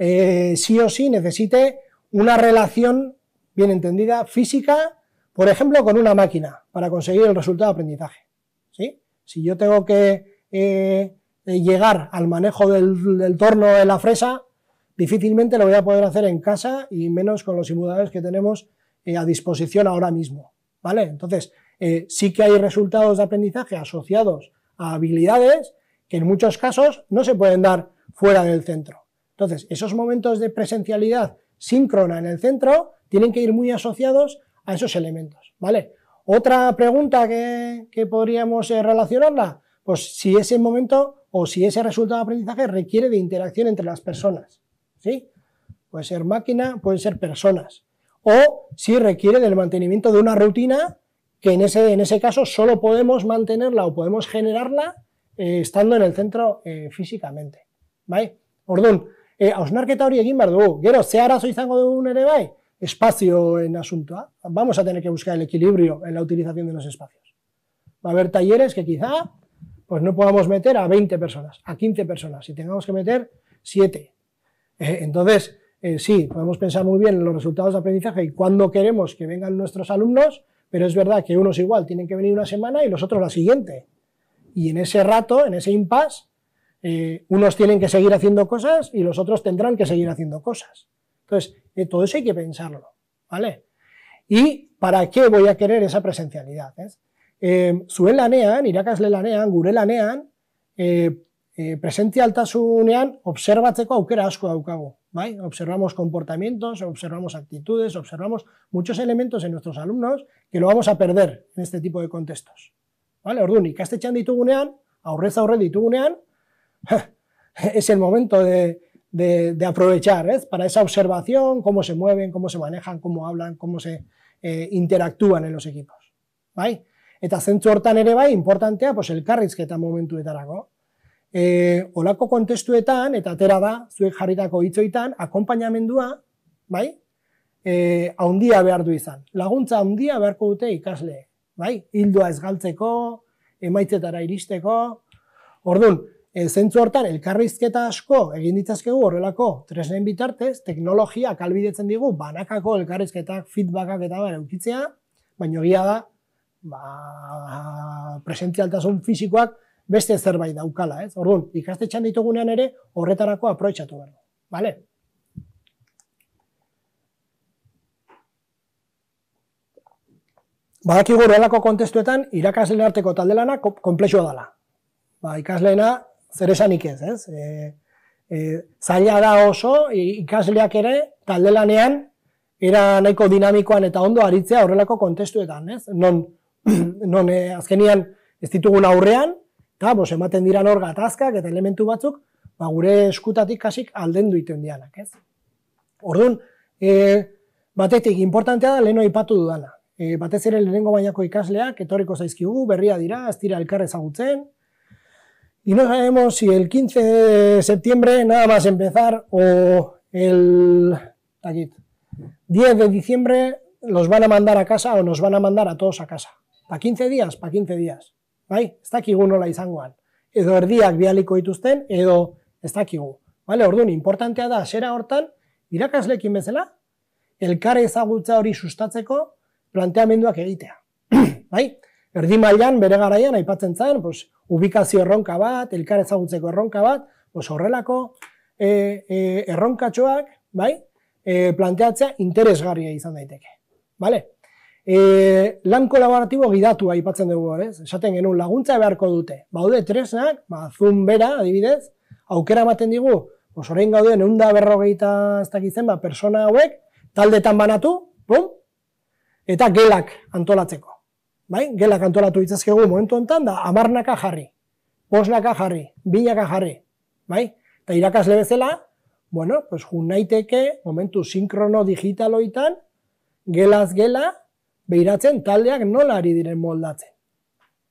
eh, sí o sí necesite una relación bien entendida física, por ejemplo, con una máquina para conseguir el resultado de aprendizaje. ¿sí? Si yo tengo que eh, eh, llegar al manejo del, torno de la fresa, difícilmente lo voy a poder hacer en casa y menos con los simuladores que tenemos a disposición ahora mismo. ¿vale? Entonces, sí que hay resultados de aprendizaje asociados a habilidades que en muchos casos no se pueden dar fuera del centro. Entonces, esos momentos de presencialidad síncrona en el centro tienen que ir muy asociados a esos elementos, ¿vale? Otra pregunta que, podríamos eh, relacionarla, pues si ese momento o si ese resultado de aprendizaje requiere de interacción entre las personas, ¿sí? Puede ser máquina, pueden ser personas. O si requiere del mantenimiento de una rutina que en ese, caso solo podemos mantenerla o podemos generarla eh, estando en el centro eh, físicamente, ¿vale? Ordón, e, hori egin izango espacio en asunto. Ah? Vamos a tener que buscar el equilibrio en la utilización de los espacios. Va a haber talleres que quizá pues no podamos meter a 20 personas, a 15 personas, y tengamos que meter 7. E, entonces, eh, sí, podemos pensar muy bien en los resultados de aprendizaje y cuándo queremos que vengan nuestros alumnos, pero es verdad que unos igual tienen que venir una semana y los otros la siguiente. Y en ese rato, en ese impasse, eh, unos tienen que seguir haciendo cosas y los otros tendrán que seguir haciendo cosas. Entonces, eh, todo eso hay que pensarlo, ¿vale? ¿Y para qué voy a querer esa presencialidad? Eh? Em, zuen lanean, irakasle lanean, gure lanean, observa eh, presentzialtasunean observatzeko aukera ¿Vale? Observamos comportamientos, observamos actitudes, observamos muchos elementos en nuestros alumnos que lo vamos a perder en este tipo de contextos. ¿Vale? Orduan, ikastetxean ditugunean, aurrez aurre ditugunean, es el momento de, de, de aprovechar ¿eh? para esa observación, cómo se mueven, cómo se manejan, cómo hablan, cómo se eh, interactúan en los equipos. ¿Vale? Eta zentzu hortan ere bai, importantea, pues, elkarrizketa momentuetarako. Eh, olako kontestuetan, eta atera da, zuek jarritako hitzoitan, akompainamendua, bai, eh, haundia behar du izan. Laguntza haundia beharko dute ikasle, bai, hildua ez galtzeko, emaitzetara iristeko, orduan, e, zentzu hortan, elkarrizketa asko egin ditzazkegu horrelako tresnen bitartez, teknologia kalbidetzen digu banakako elkarrizketak, feedbackak eta bera eukitzea, baina gila da, ba, presentzialtasun fisikoak beste zerbait daukala, ez? Orduan, ikastetxan ditugunean ere horretarako aproitzatu behar. Bale? Badakigu horrelako kontestuetan, irakasle arteko taldelana komplexua dela. Ba, ikasleena zer esanik ez, ez? E, e zaila da oso, ikasleak ere, talde era nahiko dinamikoan eta ondo aritzea horrelako kontestuetan, ez? Non, non e, azkenian ez ditugun aurrean, eta bos, ematen diran hor gatazkak eta elementu batzuk, ba, gure eskutatik kasik alden duiten dianak, ez? Orduan, e, batetik, importantea da lehenu ipatu dudana. E, batez ere lehenengo bainako ikasleak, etorriko zaizkigu, berria dira, ez dira elkar ezagutzen, Y no sabemos si el 15 de septiembre, nada más empezar, o el aquí, 10 de diciembre los van a mandar a casa o nos van a mandar a todos a casa. ¿Para 15 días? Para 15 días. ¿Vale? Está aquí uno la Edo erdiak bialiko dituzten, edo ez dakigu. Vale, orduan, importantea da, zera hortan, irakaslekin bezala, elkar ezagutza hori sustatzeko planteamenduak egitea. bai? Erdi mailan bere garaian aipatzen zen, pues, ubikazio erronka bat, elkar ezagutzeko erronka bat, pues horrelako e, erronkatxoak bai, e, planteatzea interesgarria izan daiteke. Vale? E, lan kolaboratibo gidatu aipatzen dugu, ez? esaten genuen laguntza beharko dute. Baude tresnak, ba, zun bera, adibidez, aukera ematen digu, pues orain gauden egun da berrogeita ez dakitzen, ba, persona hauek, taldetan banatu, pum, eta gelak antolatzeko bai, gela kantolatu itzazkegu momentu enten, da amarnaka jarri, posnaka jarri, binaka jarri, bai? Eta irakasle bezala, bueno, pues jun naiteke momentu sinkrono digitaloitan, gelaz gela, behiratzen taldeak nola ari diren moldatzen.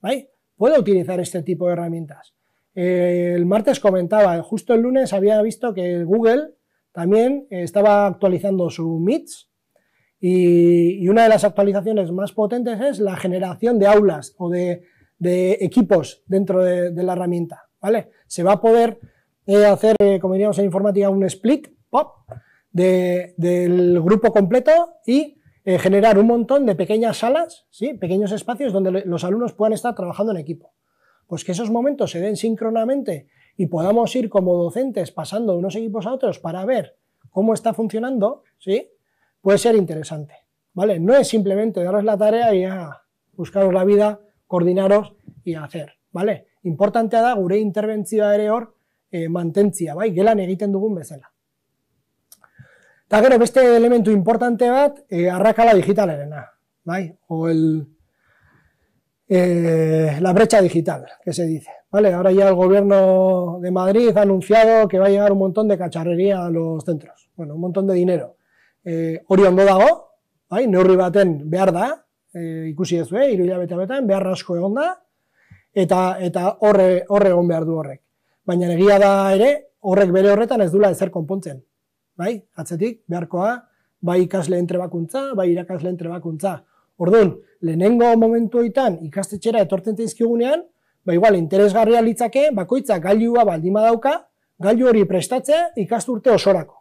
Bai? Puedo utilizar este tipo de herramientas. Eh, el martes comentaba, justo el lunes había visto que Google también estaba actualizando su Meets, Y, una de las actualizaciones más potentes es la generación de aulas o de, equipos dentro de, la herramienta. ¿vale? Se va a poder eh, hacer, eh, como diríamos en informática, un split pop del grupo completo y eh, generar un montón de pequeñas salas, ¿sí? pequeños espacios donde los alumnos puedan estar trabajando en equipo. Pues que esos momentos se den sincronamente y podamos ir como docentes pasando de unos equipos a otros para ver cómo está funcionando, ¿sí? puede ser interesante. ¿vale? No es simplemente daros la tarea y a buscaros la vida, coordinaros y hacer. ¿vale? Importante da gure interbentzioa ere hor e, eh, mantentzia, bai, gelan egiten dugun bezala. Eta gero este elemento importante bat, e, arrakala digitalerena, bai, o el, eh, la brecha digital, que se dice. ¿vale? Ahora ya el gobierno de Madrid ha anunciado que va a llegar un montón de cacharrería a los centros, bueno, un montón de dinero. E, hori ondo dago, bai, neurri baten behar da, e, ikusi ez behar, iruila betan, behar asko egon da, eta, eta horre, horre egon behar du horrek. Baina egia da ere, horrek bere horretan ez dula ezer konpontzen. Bai, atzetik, beharkoa, bai ikasle entrebakuntza, bai irakasle entrebakuntza. Orduan, lehenengo momentu oitan ikastetxera etortzen zaizkigunean, ba igual interesgarria litzake bakoitza gailua baldin badauka, gailu hori prestatzea ikasturte osorako.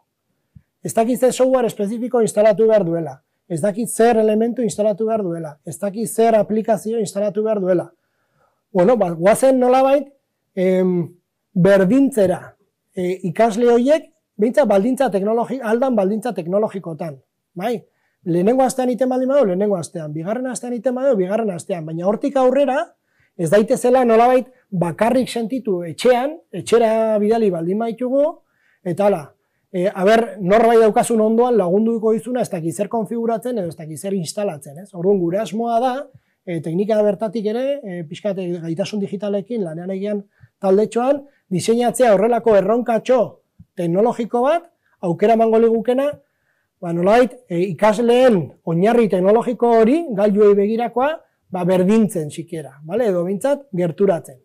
Ez dakit zer software espezifiko instalatu behar duela. Ez dakit zer elementu instalatu behar duela. Ez dakit zer aplikazio instalatu behar duela. Bueno, ba, guazen nola em, berdintzera e, ikasle horiek, bintza baldintza teknologi, aldan baldintza teknologikotan. Bai? Lehenengo astean iten baldin badu, lehenengo astean. Bigarren astean iten badu, bigarren astean. Baina hortik aurrera, ez daite daitezela nolabait bakarrik sentitu etxean, etxera bidali baldin baitugu, eta ala, E, a ber, bai daukasun ondoan lagunduko izuna, ez da konfiguratzen edo ez da instalatzen, ez? Orduan, gure asmoa da, e, teknika bertatik ere, e, pixka gaitasun digitalekin lanean egian talde diseinatzea horrelako erronkatxo teknologiko bat, aukera mango ba, nolait, ikasleen oinarri teknologiko hori, galdioi begirakoa, ba, berdintzen sikera, bale? Edo bintzat, gerturatzen.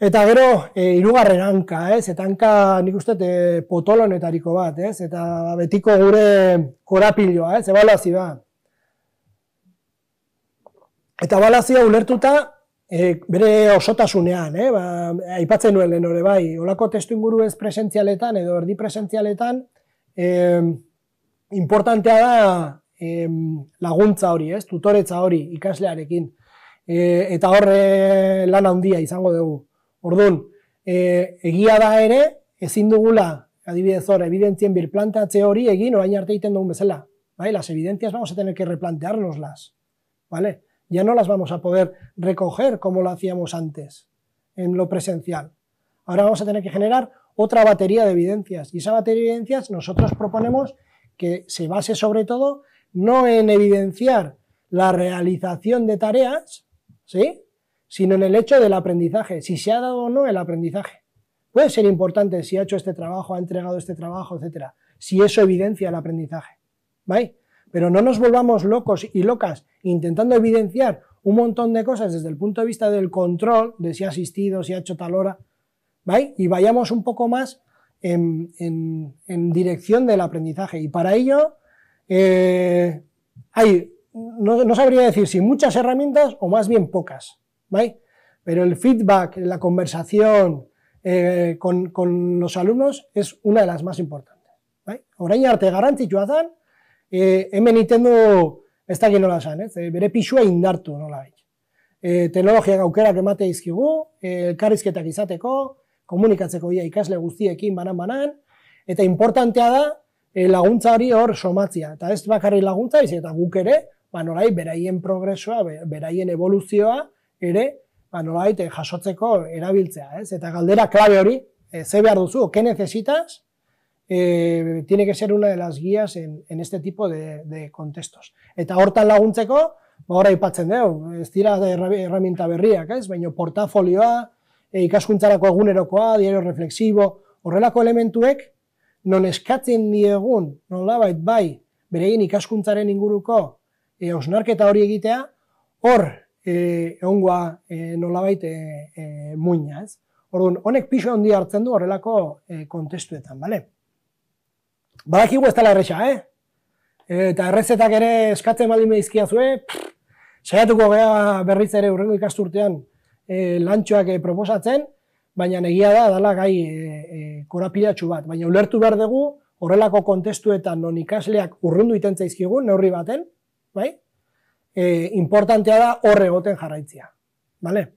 Eta gero, e, irugarren hanka, ez? Eta hanka nik uste e, potolonetariko bat, ez? Eta betiko gure korapiloa, ez? Ebalazi da. Eta balazia ulertuta, e, bere osotasunean, eh? ba, aipatzen duen lehen bai, olako testu inguru ez presentzialetan edo erdi presentzialetan, e, importantea da e, laguntza hori, ez, tutoretza hori ikaslearekin. E, eta horre lan handia izango dugu. Orduan, e, egia da ere, ezin dugula, adibidez hor, evidentzien birplantatze hori egin orain arte egiten dugun bezala. ¿Vale? Las evidencias vamos a tener que replanteárnoslas. ¿Vale? Ya no las vamos a poder recoger como lo hacíamos antes, en lo presencial. Ahora vamos a tener que generar otra batería de evidencias. Y esa batería de evidencias nosotros proponemos que se base sobre todo no en evidenciar la realización de tareas, ¿sí? sino en el hecho del aprendizaje, si se ha dado o no el aprendizaje. Puede ser importante si ha hecho este trabajo, ha entregado este trabajo, etcétera, si eso evidencia el aprendizaje. ¿Vale? Pero no nos volvamos locos y locas intentando evidenciar un montón de cosas desde el punto de vista del control, de si ha asistido, si ha hecho tal hora, ¿vale? Y vayamos un poco más en, dirección del aprendizaje. Y para ello eh, hay, no sabría decir si muchas herramientas o más bien pocas. ¿vale? Pero el feedback, la conversación eh, con, con los alumnos es una de las más importantes. ¿vale? Orain arte garantitua zan, eh, hemen itendu ez dakit nola zan, eh, bere pixua indartu nola bai. Eh, teknologia gaukerak emate izkigu, eh, elkarrizketak izateko, komunikatzeko ia ikasle guztiekin banan-banan, eta importantea da eh, laguntza hori hor somatzea, Eta ez bakarri laguntza, eta guk ere, ba, beraien progresoa, beraien evoluzioa, ere, ba, eh, jasotzeko erabiltzea, ez? Eta galdera klabe hori, e, ze behar duzu, o ke necesitas, e, tiene que ser una de las guías en, en este tipo de, de contextos. Eta hortan laguntzeko, ba, ora ipatzen dugu, ez dira erraminta berriak, ez? Baina portafolioa, e, ikaskuntzarako egunerokoa, diario reflexibo, horrelako elementuek, non eskatzen diegun, nolabait, bai, bereien ikaskuntzaren inguruko, e, osnarketa hori egitea, hor, eh ongoa eh nolabait eh e, muina, ez? Orduan, honek pixo handi hartzen du horrelako e, kontestuetan, bale? Badakigu ez dela erresa, eh? Eta errezetak ere eskatzen bali meizkia zue, saiatuko gara berriz ere urrengo ikasturtean e, lantxoak e, proposatzen, baina egia da, dala gai e, e, korapilatxu bat. Baina ulertu behar dugu, horrelako kontestuetan non ikasleak urrundu iten zaizkigu, neurri baten, bai? Eh, importanteada o rebote en egoten ¿Vale?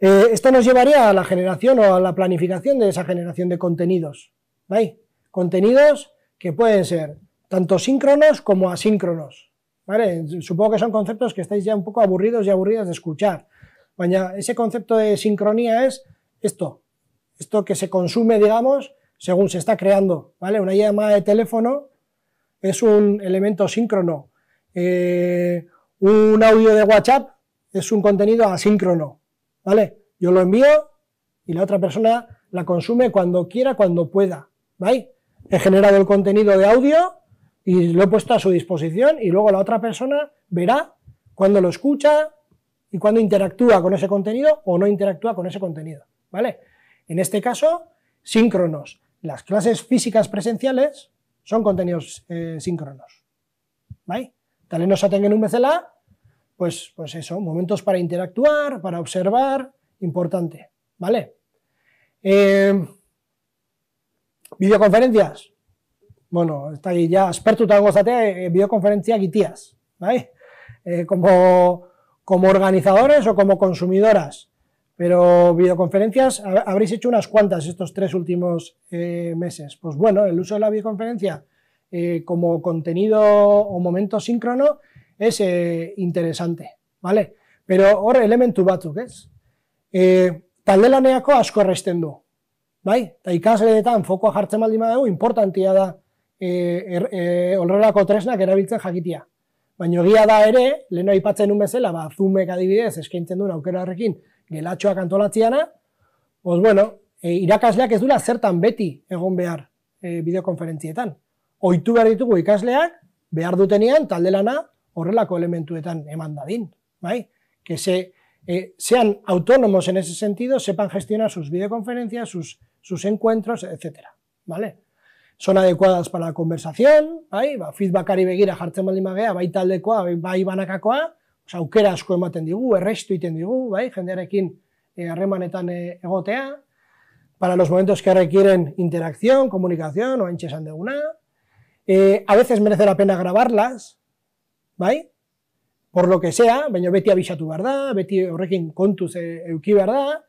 Eh, esto nos llevaría a la generación o a la planificación de esa generación de contenidos. ¿Vale? Contenidos que pueden ser tanto síncronos como asíncronos. ¿Vale? Supongo que son conceptos que estáis ya un poco aburridos y aburridas de escuchar. ese concepto de sincronía es esto, esto que se consume, digamos, según se está creando, ¿vale? Una llamada de teléfono es un elemento síncrono. Eh, un audio de WhatsApp es un contenido asíncrono, ¿vale? Yo lo envío y la otra persona la consume cuando quiera, cuando pueda, ¿vale? He generado el contenido de audio y lo he puesto a su disposición y luego la otra persona verá cuando lo escucha y cuando interactúa con ese contenido o no interactúa con ese contenido, ¿vale? En este caso, síncronos. Las clases físicas presenciales son contenidos eh, síncronos, ¿vale? tal vez no se en un BCLA, pues, pues eso, momentos para interactuar, para observar, importante, ¿vale? Eh, videoconferencias, bueno, está ya, experto en eh, videoconferencia guitías, ¿vale? Eh, como, como organizadores o como consumidoras, pero videoconferencias habréis hecho unas cuantas estos tres últimos eh, meses. Pues bueno, el uso de la videoconferencia, eh, como contenido o momento síncrono es eh, interesante, ¿vale? Pero hor elementu batzuk, ez? E, talde laneako asko erresten du. Bai? Ta ikasleetan fokoa jartzen baldin badago importantea da eh, er, eh tresnak erabiltzen jakitia. Baina egia da ere, leno aipatzen un bezala, ba Zoomek adibidez eskaintzen duen aukera horrekin gelatxoak antolatziana, pues bueno, irakasleak ez dula zertan beti egon behar e, bideokonferentzietan oitu behar ditugu ikasleak, behar dutenean, talde lana, horrelako elementuetan eman dadin. Bai? Que se, eh, sean autónomos en ese sentido, sepan gestionar sus videoconferencias, sus, sus encuentros, etc. Vale? Son adecuadas para la conversación, bai? ba, ari begira jartzen baldin magea, bai taldekoa, bai, bai banakakoa, o aukera asko ematen digu, errestu iten digu, bai? jendearekin eh, harremanetan eh, egotea, para los momentos que requieren interacción, comunicación, o entxesan deguna, Eh, a veces merece la pena grabarlas, ¿vale? Por lo que sea, baina beti abixatu behar da, beti horrekin kontuz e, euki behar da,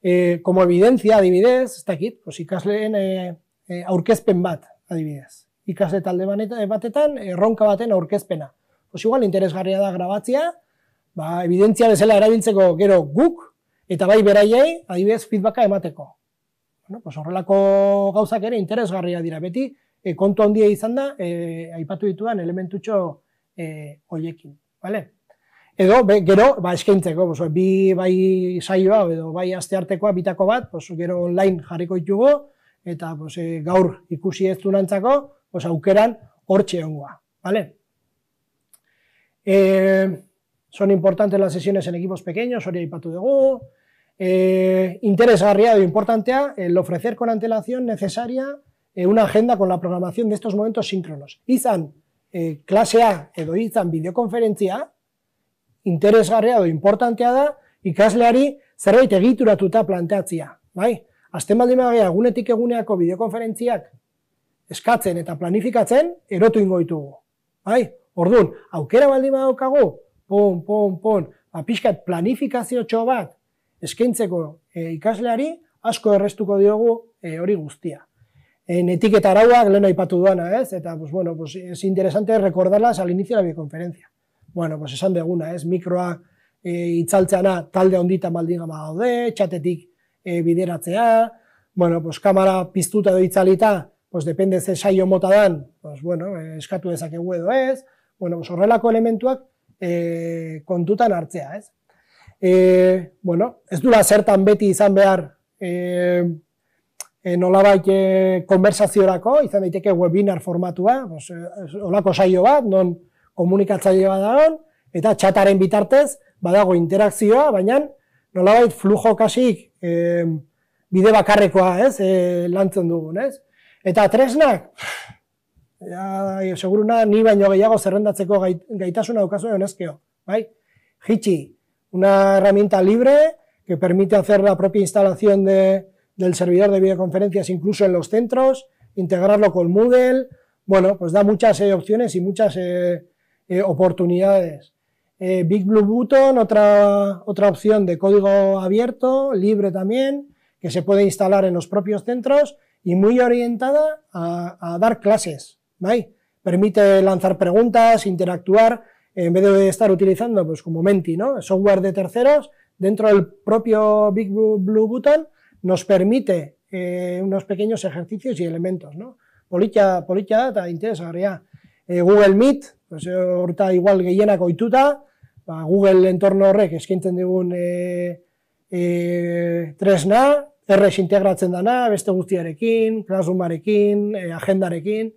e, como evidencia, adibidez, ez dakit, pues ikasleen e, e, aurkezpen bat, adibidez. Ikasle talde batetan, erronka baten aurkezpena. Pues igual, interesgarria da grabatzea, ba, evidentzia bezala erabiltzeko gero guk, eta bai beraiei, adibidez, feedbacka emateko. Bueno, pues horrelako gauzak ere interesgarria dira beti, e, kontu handia izan da, eh, aipatu dituan elementutxo e, eh, oiekin, bale? Edo, be, gero, ba, eskaintzeko, bi bai saioa, edo bai asteartekoa bitako bat, bozo, gero online jarriko ditugu, eta e, gaur ikusi ez du nantzako, aukeran hortxe ongoa, bale? E, son importantes las sesiones en equipos pequeños, hori aipatu dugu, Eh, interesgarria edo importantea, el ofrecer con antelación necesaria eh, una agenda con la programación de estos momentos síncronos. Izan eh, klasea edo izan bideokonferentzia, interesgarria edo importantea da, ikasleari zerbait egituratuta planteatzia. Bai? Azten baldin magia, egunetik eguneako bideokonferentziak eskatzen eta planifikatzen, erotu ingoitugu. ditugu. Bai? Orduan, aukera baldin magaukagu, pon, pon, pon, apiskat ba, planifikazio txobat eskaintzeko eh, ikasleari, asko errestuko diogu eh, hori guztia en etiqueta araua, lehen aipatu duana, ez? Eta, pues, bueno, pues, es interesante recordarlas al inicio de la bioconferencia. Bueno, pues, esan deguna, ez? Mikroa eh, itzaltzeana talde ondita maldin gama daude, txatetik eh, bideratzea, bueno, pues, kamara piztuta doi itzalita, pues, depende ze saio mota dan, pues, bueno, eh, eskatu dezakegu edo ez, bueno, pues, horrelako elementuak eh, kontutan hartzea, ez? Eh, bueno, ez dula zertan beti izan behar eh, e, nolabait eh, konversaziorako, izan daiteke webinar formatua, eh, olako saio bat, non komunikatzaile bat dagoen, eta txataren bitartez badago interakzioa, baina nolabait flujo kasik bide bakarrekoa ez, lantzen dugun. Eta tresnak, seguruna ni baino gehiago zerrendatzeko gaitasuna daukazu honezkeo. Bai? Hitchi, una herramienta libre que permite hacer la propia instalación de, del servidor de videoconferencias incluso en los centros, integrarlo con Moodle, bueno, pues da muchas eh, opciones y muchas eh, eh, oportunidades. Big Blue Button, otra, otra opción de código abierto, libre también, que se puede instalar en los propios centros y muy orientada a, dar clases. ¿vale? Permite lanzar preguntas, interactuar, en vez de estar utilizando, pues como Menti, ¿no? software de terceros, dentro del propio Big Blue Button nos permite eh, unos pequeños ejercicios y elementos, ¿no? Politia, politia da, eta interesagarria. E, eh, Google Meet, pues, eh, horta igual gehienak oituta, ba, Google entorno horrek eskintzen digun e, e, tresna, errex integratzen dana, beste guztiarekin, Classroomarekin, e, agendarekin,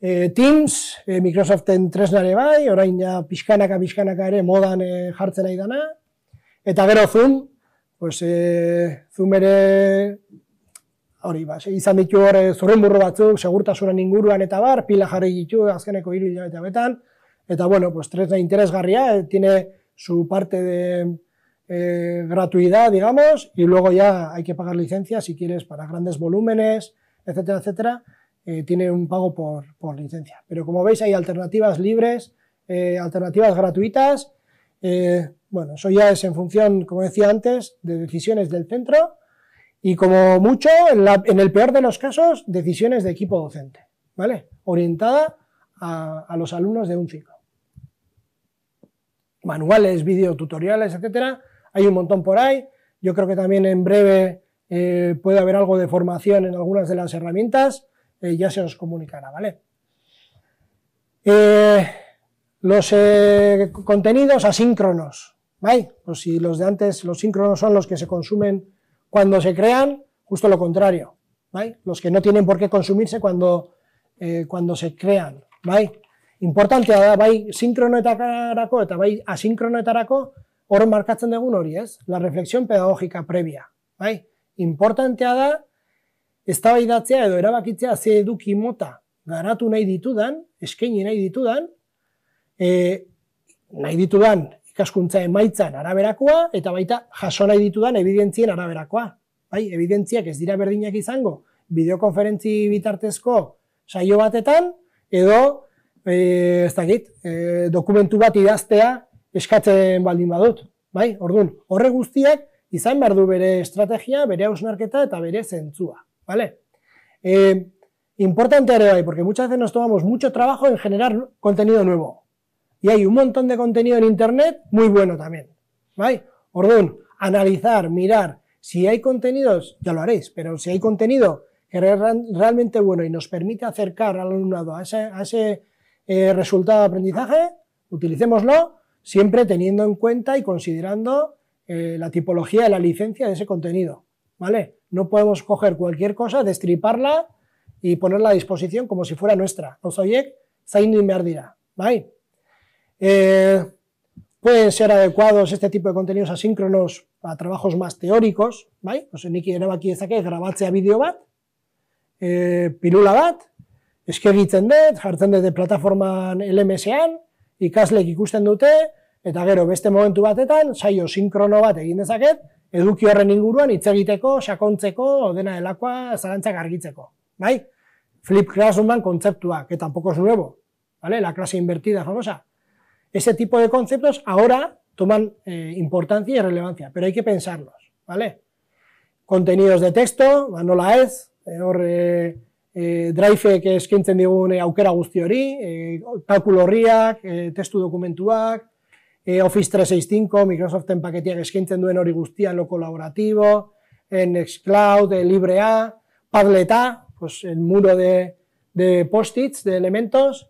e, Teams, e, Microsoften tresnare bai, orain ja pixkanaka-pixkanaka ere modan e, jartzen ari dana, eta gero Zoom, pues, e, eh, zumere, hori, ba, izan ditu hor eh, batzuk, segurtasunan inguruan eta bar, pila jarri ditu azkeneko hiru betan, eta bueno, pues tres interés interesgarria, eh, tiene su parte de eh, gratuidad, digamos, y luego ya hay que pagar licencia si quieres para grandes volúmenes, etcétera, etcétera, tiene un pago por, por, licencia. Pero como veis hay alternativas libres, alternativas gratuitas, bueno, eso ya es en función, como decía antes, de decisiones del centro y como mucho, en, el peor de los casos, decisiones de equipo docente, ¿vale? Orientada a, los alumnos de un ciclo. Manuales, videotutoriales, etcétera, hay un montón por ahí. Yo creo que también en breve eh, puede haber algo de formación en algunas de las herramientas, eh, ya se os comunicará, ¿vale? Eh, los contenidos asíncronos. ¿vale? Bai, pues si los de antes, los síncronos son los que se consumen cuando se crean, justo lo contrario, ¿vale? Los que no tienen por qué consumirse cuando, eh, cuando se crean, ¿vale? Importante da, bai, sincronoetarako eta bai asincronoetarako oro markatzen dagun hori, ez? La reflexión pedagógica previa, bai? importante da eztabaidatzea edo erabakitzea ze eduki mota garatu nahi ditudan, eskaini nahi ditudan, eh, nahi ditudan ikaskuntza emaitzan araberakoa, eta baita jaso nahi ditudan evidentzien araberakoa. Bai, evidentziak ez dira berdinak izango, bideokonferentzi bitartezko saio batetan, edo, e, ez e, dokumentu bat idaztea eskatzen baldin badut. Bai, orduan, horre guztiak izan behar du bere estrategia, bere hausnarketa eta bere zentzua. Vale? E, importante ere bai, porque muchas veces nos tomamos mucho trabajo en generar contenido nuevo. Y hay un montón de contenido en Internet muy bueno también. ¿Vale? Ordún, analizar, mirar. Si hay contenidos, ya lo haréis, pero si hay contenido que es realmente bueno y nos permite acercar al alumnado a ese, ese eh, resultado de aprendizaje, utilicémoslo siempre teniendo en cuenta y considerando eh, la tipología de la licencia de ese contenido. ¿Vale? No podemos coger cualquier cosa, destriparla y ponerla a disposición como si fuera nuestra. no Zainu y Merdira. ¿Vale? Eh, pueden ser adecuados este tipo de contenidos asíncronos a trabajos más teóricos, bai? Ose, nik erabaki ezake grabatzea bideo bat, eh, pilula bat, eskegitzen dut, jartzen dut plataforman LMS-an, ikaslek ikusten dute, eta gero beste momentu batetan, saio sinkrono bat egin dezaket, eduki horren inguruan hitz egiteko, sakontzeko, dena delakoa, zarantzak argitzeko. ¿vale? Bai? Flip classroom kontzeptuak, eta poko nuevo, Vale? La clase invertida, famosa. Ese tipo de conceptos ahora toman eh, importancia y relevancia, pero hay que pensarlos, ¿vale? Contenidos de texto, nola ez, eh, hor eh, eh, drive que eskintzen digun aukera guzti hori, e, eh, testu dokumentuak, eh, Office 365, Microsoften paketiak eskintzen duen hori guztia, lo colaborativo, en Xcloud LibreA, LibreA, Padlet pues el muro de, de post-its, de elementos,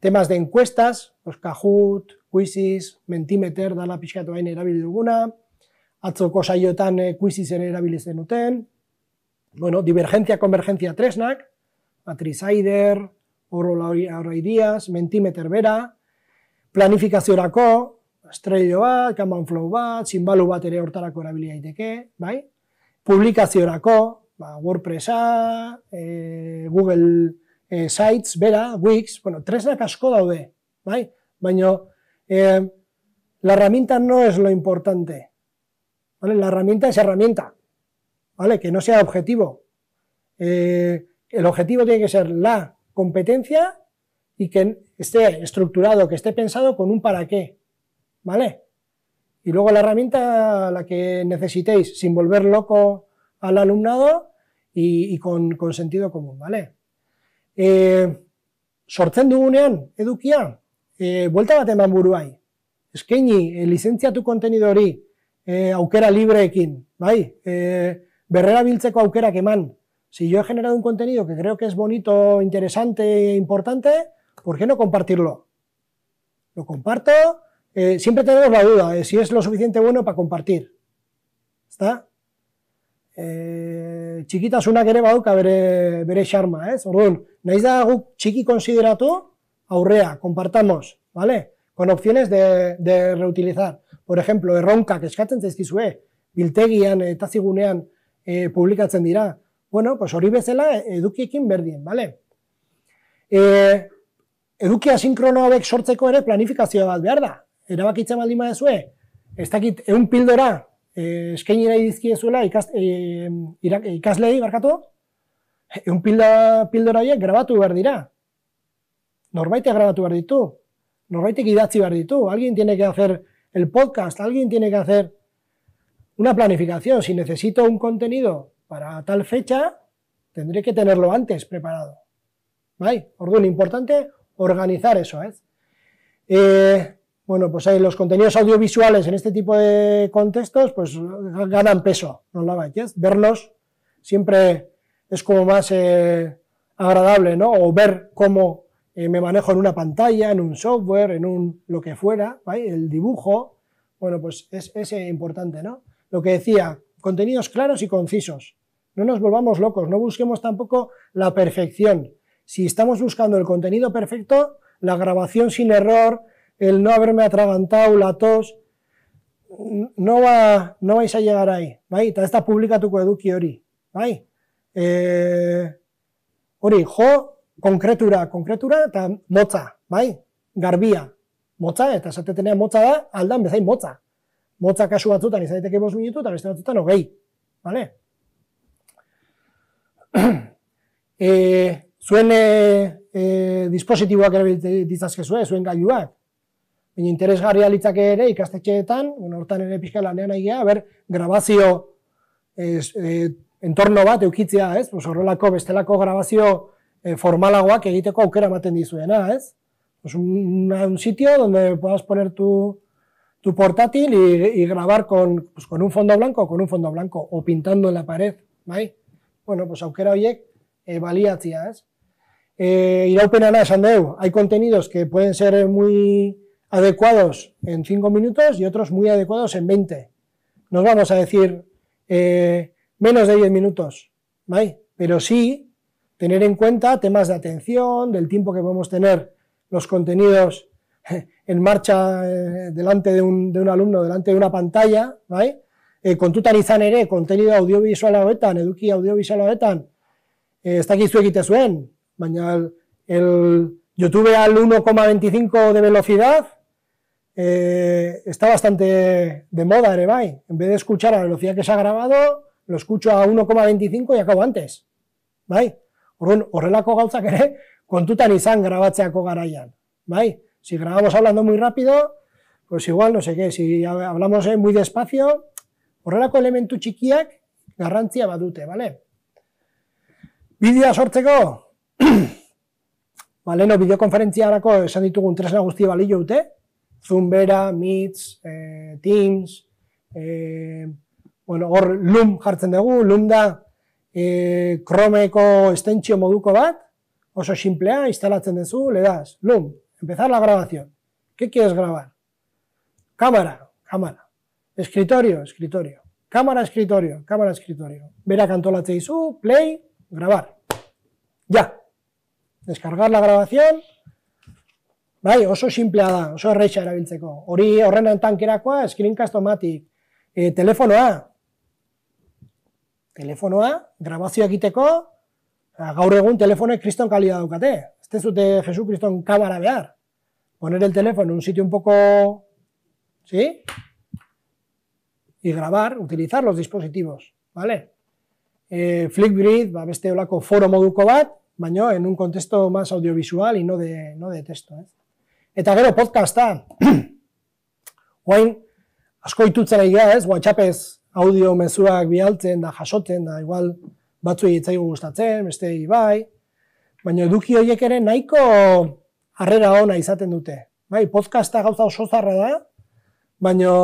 temas de encuestas, pues Kahoot, Quizzes, Mentimeter, dala pixkatu hain erabil duguna, atzoko saioetan e, eh, Quizzes ere erabili zenuten, bueno, divergentzia, konvergentzia tresnak, Matrix Aider, Oro Laurideaz, Mentimeter bera, planifikaziorako, estrello bat, kanban flow bat, zinbalu bat ere hortarako erabili daiteke, bai? Publikaziorako, ba, WordPressa, eh, Google Eh, sites, Vera, Wix, bueno, tresnak asko o de, ¿vale? eh, la herramienta no es lo importante, ¿vale? La herramienta es herramienta, ¿vale? Que no sea objetivo. Eh, el objetivo tiene que ser la competencia y que esté estructurado, que esté pensado con un para qué, ¿vale? Y luego la herramienta la que necesitéis, sin volver loco al alumnado y, con, con sentido común, ¿vale? e, sortzen dugunean edukia, e, buelta bat eman buruai. Eskaini, e, lizentziatu kontenido hori e, aukera libreekin, bai, e, berrera biltzeko aukerak eman. Si yo he generado un contenido que creo que es bonito, interesante e importante, ¿por qué no compartirlo? Lo comparto, eh, siempre tenemos la duda de si es lo suficiente bueno para compartir. ¿Está? e, txikitasunak ere baduka bere bere xarma, ez? Orduan, naiz da guk txiki konsideratu aurrea konpartamos, ¿vale? Con opciones de de reutilizar. Por ejemplo, erronka eskatzen zaizkizue, biltegian eta zigunean e, publikatzen dira. Bueno, pues hori bezala edukiekin berdien, ¿vale? E, eduki asinkrono hauek sortzeko ere planifikazioa bat behar da. Erabakitzen baldin badzu, ez dakit 100 pildora eh, eskaini nahi dizkiezuela ikas, eh, irak, ikaslei barkatu, egun pildora horiek grabatu behar dira. Norbaitea grabatu behar ditu. Norbaitea gidatzi behar ditu. Alguien tiene que hacer el podcast, alguien tiene que hacer una planificación. Si necesito un contenido para tal fecha, tendré que tenerlo antes preparado. Bai, orduan, importante, organizar eso, ez. Eh, eh Bueno, pues los contenidos audiovisuales en este tipo de contextos, pues ganan peso, no la Verlos siempre es como más eh, agradable, ¿no? O ver cómo eh, me manejo en una pantalla, en un software, en un lo que fuera, ¿vale? el dibujo. Bueno, pues es, es eh, importante, ¿no? Lo que decía, contenidos claros y concisos. No nos volvamos locos, no busquemos tampoco la perfección. Si estamos buscando el contenido perfecto, la grabación sin error, el no haberme atragantado la tos, no, va, no vais a llegar ahí, bai, eta ez da publikatuko eduki hori, bai, e, hori, jo, konkretura, konkretura eta motza, bai, garbia, motza, eta esatetenean motza da, aldan bezain motza, motza kasu batzutan, izaiteke bos minutu, eta beste batzutan, hogei, bale? e, eh, zuen e, e, dispositiboak erabiltzen ditzazkezue, zuen gailuak, baina interesgarria litzake ere ikastetxeetan, bueno, hortan ere pixka lanean aigea, ber, grabazio e, entorno bat eukitzea, ez? Pues horrelako bestelako grabazio e, formalagoak egiteko aukera ematen dizuena, ez? Pues un, sitio donde puedas poner tu, tu portátil y, grabar con, pues con un fondo blanco o con un fondo blanco o pintando en la pared, bai? Bueno, pues aukera horiek e, ez? Eh, iraupena esan deu, hay contenidos que pueden ser muy adecuados en 5 minutos y otros muy adecuados en 20. Nos vamos a decir eh, menos de 10 minutos, ¿vale? Pero sí tener en cuenta temas de atención, del tiempo que podemos tener los contenidos eh, en marcha eh, delante de un, alumno, delante de una pantalla, ¿vale? tu kontutan contenido audiovisual kontenido en hoetan, eduki audiovisual hoetan, Está está aquí egite zuen, baina el, el YouTube al 1,25 de velocidad, eh, está bastante de moda ere bai. En vez de escuchar a la velocidad que se ha grabado, lo escucho a 1,25 y acabo antes. Bai? Orrun, horrelako gauzak ere kontutan izan grabatzeako garaian. Bai? Si grabamos hablando muy rápido, pues igual, no sé qué, si hablamos eh, muy despacio, horrelako elementu txikiak garrantzia badute, bale? Bidea sortzeko, bale, no, bideokonferentziarako esan ditugun tresna guzti balio dute, Zumbera, Meets, eh, Teams, eh, bueno, Loom jartzen dugu, Loom da eh, Chromeko estentxio moduko bat, oso simplea, instalatzen duzu, le das, Loom, empezar la grabación. ¿Qué quieres grabar? Cámara, cámara. Escritorio, escritorio. Cámara, escritorio, cámara, escritorio. Ver a dizu, play, grabar. Ya. Descargar la grabación. Bai, oso simplea da, oso erreixa erabiltzeko. Hori horren antankerakoa, screencast tomatik. E, eh, telefonoa. Telefonoa, grabazioa egiteko, ah, gaur egun telefonek kriston kalia daukate. Ez tezute Jesu kriston kamera behar. Poner el telefon un sitio un poco... Si? Y grabar, utilizar los dispositivos. Vale? E, eh, Flickbrit, ba, beste olako foro moduko bat, baino, en un contexto más audiovisual y no de, no de texto. Eh? Eta gero podcasta, guain, asko itutzen egia ez, whatsappez, audio mezuak bialtzen da jasotzen da, igual batzu egitzaigu gustatzen, beste bai, baina eduki horiek ere nahiko harrera ona izaten dute. Bai, podcasta gauza oso zarra da, baina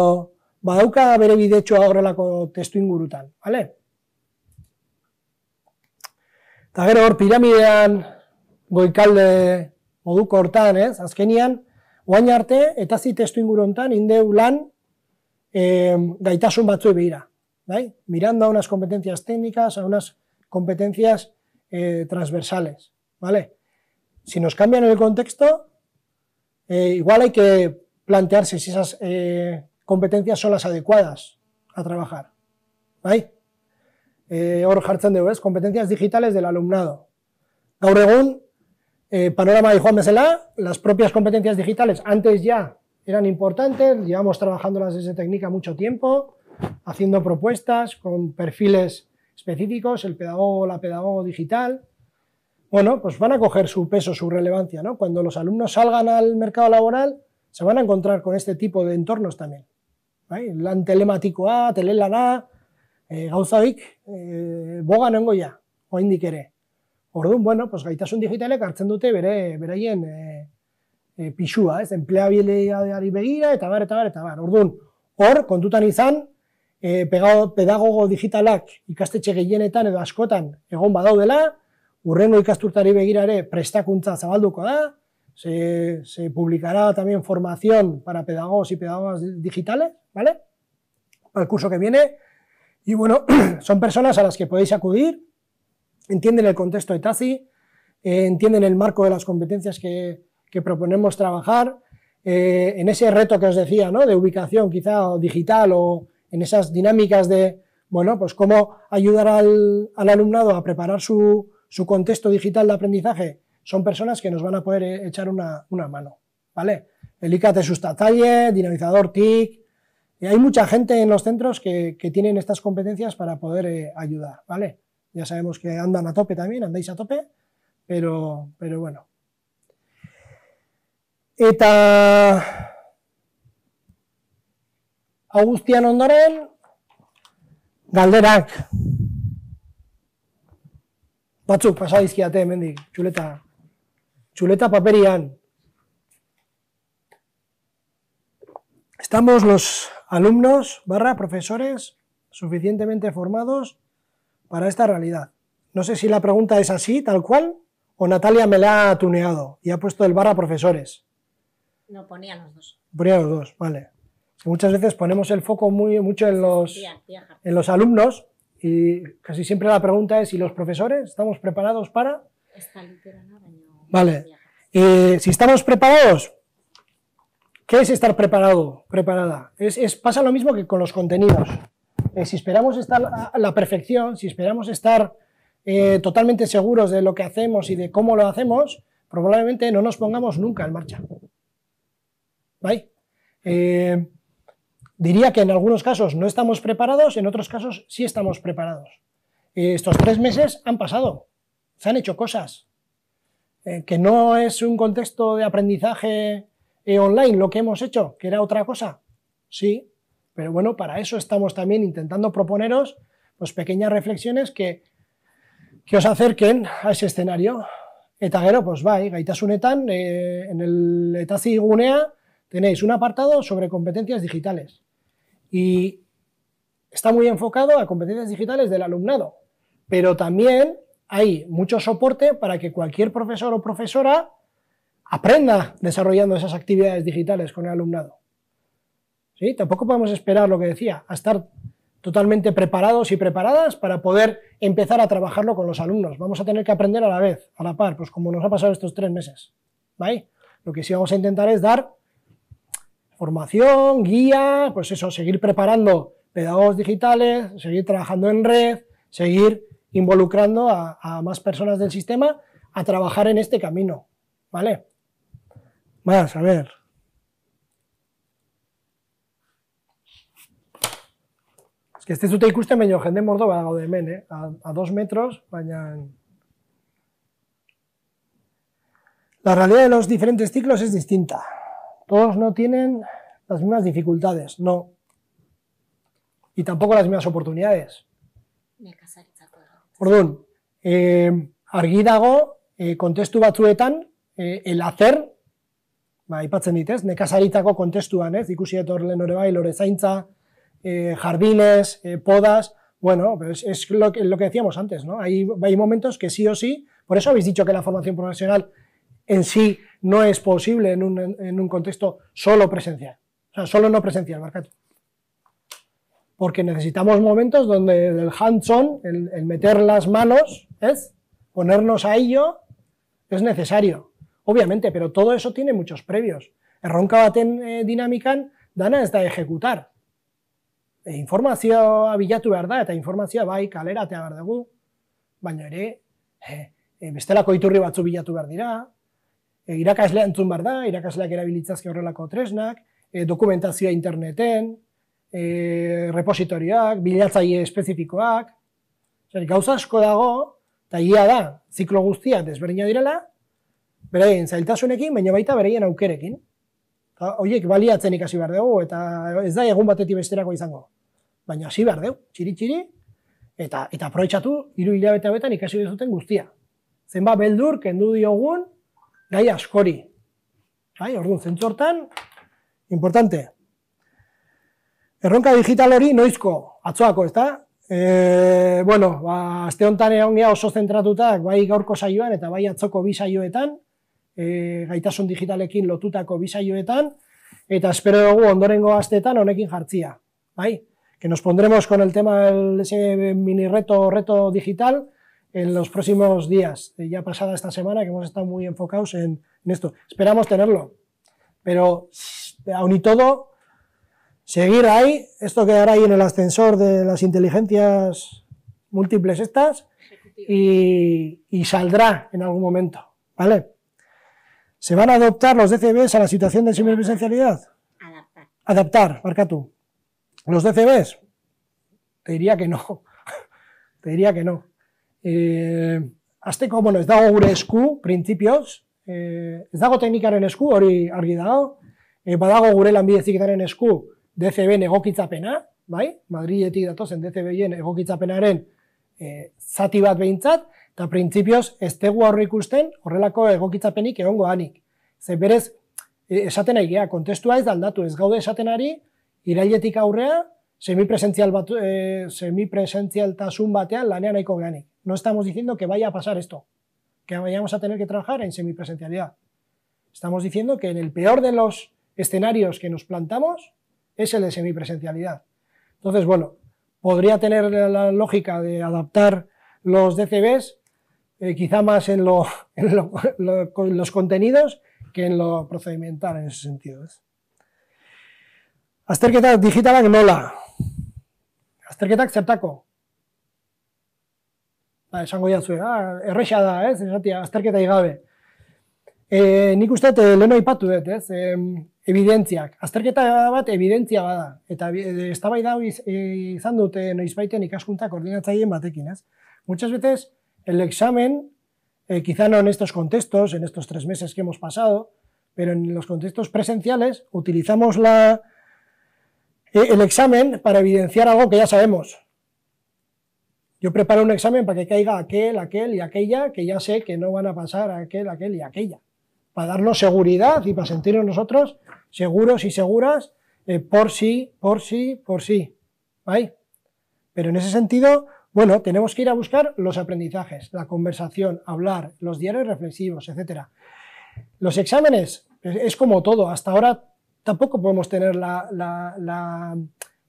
badauka bere bidetxoa aurrelako testu ingurutan, bale? Eta gero hor piramidean goikalde moduko hortan, ez? Azkenian, Oain arte, eta zi testu ingurontan indeu lan em, gaitasun batzu behira. ¿vale? Mirando a unas competencias técnicas, a unas competencias eh, transversales. ¿vale? Si nos cambian el contexto, eh, igual hay que plantearse si esas eh, competencias son las adecuadas a trabajar. ¿vale? Eh, hor jartzen digitales del alumnado. Eh, panorama de Juan Mesela. las propias competencias digitales antes ya eran importantes, llevamos trabajándolas desde técnica mucho tiempo, haciendo propuestas con perfiles específicos, el pedagogo, la pedagogo digital. Bueno, pues van a coger su peso, su relevancia, ¿no? Cuando los alumnos salgan al mercado laboral, se van a encontrar con este tipo de entornos también. ¿vale? Lan A, eh, gauzaik, eh, bogan o Indiqueré. Orduan, bueno, pues, gaitasun digitalek hartzen dute bere, beraien e, ¿eh? pixua, ez, empleabilidadeari begira, eta bar, eta bar, eta bar. Orduan, hor, kontutan izan, e, pedagogo digitalak ikastetxe gehienetan edo askotan egon badaudela, urrengo ikasturtari begira ere prestakuntza zabalduko da, se, se publicará también formación para pedagogos y pedagogas digitales, ¿vale? Para el curso que viene. Y bueno, son personas a las que podéis acudir entienden el contexto de TACI, eh, entienden el marco de las competencias que, que proponemos trabajar, eh, en ese reto que os decía, ¿no? de ubicación quizá digital o en esas dinámicas de, bueno, pues cómo ayudar al, al alumnado a preparar su, su, contexto digital de aprendizaje, son personas que nos van a poder eh, echar una, una, mano, ¿vale? El ICAT es Dinamizador TIC, y hay mucha gente en los centros que, que tienen estas competencias para poder ayudar, ¿vale? ya sabemos que andan a tope también, andáis a tope, pero, pero bueno. Eta... Agustian ondoren, galderak. Batzuk, pasadizki ate, mendik, txuleta. Txuleta paperian. Estamos los alumnos barra profesores suficientemente formados para esta realidad. No sé si la pregunta es así, tal cual, o Natalia me la ha tuneado y ha puesto el bar a profesores. No, ponía los dos. Ponía los dos, vale. Muchas veces ponemos el foco muy, mucho en los, en los alumnos y casi siempre la pregunta es, ¿y los profesores estamos preparados para...? Vale. Eh, si estamos preparados, ¿qué es estar preparado, preparada? Es, es, pasa lo mismo que con los contenidos. Eh, si esperamos estar a la perfección, si esperamos estar eh, totalmente seguros de lo que hacemos y de cómo lo hacemos, probablemente no nos pongamos nunca en marcha. Eh, diría que en algunos casos no estamos preparados, en otros casos sí estamos preparados. estos tres meses han pasado, se han hecho cosas, que no es un contexto de aprendizaje online lo que hemos hecho, que era otra cosa. Sí, pero bueno, para eso estamos también intentando proponeros pues, pequeñas reflexiones que, que os acerquen a ese escenario. Etagero, Pues pues bai, gaitasunetan, eh, en el Etazi Gunea tenéis un apartado sobre competencias digitales. Y está muy enfocado a competencias digitales del alumnado, pero también hay mucho soporte para que cualquier profesor o profesora aprenda desarrollando esas actividades digitales con el alumnado. ¿sí? Tampoco podemos esperar, lo que decía, a estar totalmente preparados y preparadas para poder empezar a trabajarlo con los alumnos. Vamos a tener que aprender a la vez, a la par, pues como nos ha pasado estos tres meses. ¿vale? Lo que sí vamos a intentar es dar formación, guía, pues eso, seguir preparando pedagogos digitales, seguir trabajando en red, seguir involucrando a, más personas del sistema a trabajar en este camino. ¿Vale? Más, a ver. ez dezute ikusten, baina jende mordo bat gaude hemen, eh? A, a dos metros, baina... La realidad de los diferentes ciclos es distinta. Todos no tienen las mismas dificultades, no. Y tampoco las mismas oportunidades. Orduan, eh, argi dago, eh, kontestu batzuetan, eh, el hacer, ba, ipatzen dit, Nekazaritako kontestuan, ez? Ikusi etor lehen hori bai, lore zaintza, Eh, jardines, eh, podas. Bueno, es lo que, lo que decíamos antes, ¿no? Hay, momentos que sí o sí, por eso habéis dicho que la formación profesional en sí no es posible en un, contexto solo presencial. O sea, solo no presencial, Marcato. Porque necesitamos momentos donde el hands-on, el, meter las manos, ¿es? ponernos a ello, es necesario. Obviamente, pero todo eso tiene muchos previos. el baten eh, Dinamican dana está ejecutar. e, informazioa bilatu behar da, eta informazioa bai atea behar dugu, baina ere, eh, eh, bestelako iturri batzu bilatu behar dira, e, eh, irakasle antzun behar da, irakasleak erabilitzazke horrelako tresnak, dokumentazioa interneten, e, repositorioak, bilatzaile espezifikoak, zer, gauza asko dago, eta ia da, ziklo guztia desberdina direla, beraien zailtasunekin, baina baita beraien aukerekin. Oiek, baliatzen ikasi behar dugu, eta ez da egun batetik besterako izango baina hasi behar deu, txiri txiri, eta, eta proetxatu, iru hilabete hauetan ikasi duten guztia. Zenba beldur, kendu diogun, gai askori. Bai, orduan, zentzortan, importante. Erronka digital hori noizko, atzoako, ezta? E, bueno, ba, azte honetan egon oso zentratutak, bai gaurko saioan eta bai atzoko bi saioetan, e, gaitasun digitalekin lotutako bi saioetan, eta espero dugu ondorengo astetan honekin jartzia. Bai? que nos pondremos con el tema de ese eh, mini reto, reto digital en los próximos días, eh, ya pasada esta semana, que hemos estado muy enfocados en, esto. Esperamos tenerlo, pero aun y todo, seguir ahí, esto quedará ahí en el ascensor de las inteligencias múltiples estas y, saldrá en algún momento, ¿vale? ¿Se van a adoptar los DCBs a la situación de semipresencialidad? Adaptar. Adaptar, marca tú. ¿Los DCBs? Te diría que no. Te diría que no. Eh, azteko, bueno, ez dago gure esku, eh, ez dago teknikaren esku, hori argi dago, eh, badago gure lanbidezikitaren esku DCB egokitzapena, bai, Madridetik datozen dcb egokitzapenaren eh, zati bat behintzat, eta printzipioz ez dugu aurre ikusten horrelako egokitzapenik egongo anik. Zer berez, eh, esaten ari geha, kontestua ez aldatu, ez gaude esatenari, ari, irailetik aurrea, semipresencial bat, eh, semipresencialtasun batean lanean nahiko geanik. No estamos diciendo que vaya a pasar esto, que vayamos a tener que trabajar en semipresencialidad. Estamos diciendo que en el peor de los escenarios que nos plantamos es el de semipresencialidad. Entonces, bueno, podría tener la lógica de adaptar los DCBs eh, quizá más en, los contenidos que en lo procedimental en ese sentido. Azterketa digitalak nola? Azterketak zertako? Ba, esango jazue, eh. ah, erresa da, ez? Esatia, azterketa igabe. E, eh, nik uste dut, hay eh, aipatu dut, ez? E, evidentziak. Azterketa bat evidentzia bada. Eta ez da bai da izan dute noizbaiten ikaskuntza koordinatzaileen batekin, ez? Muchas veces, el examen, quizá no en estos contextos, en estos tres meses que hemos pasado, pero en los contextos presenciales, utilizamos la, eh, el examen para evidenciar algo que ya sabemos. Yo preparo un examen para que caiga aquel, aquel y aquella, que ya sé que no van a pasar aquel, aquel y aquella. Para darnos seguridad y para sentirnos nosotros seguros y seguras eh, por sí, por sí, por sí. ¿Vale? Pero en ese sentido, bueno, tenemos que ir a buscar los aprendizajes, la conversación, hablar, los diarios reflexivos, etc. Los exámenes, es como todo, hasta ahora tampoco podemos tener la,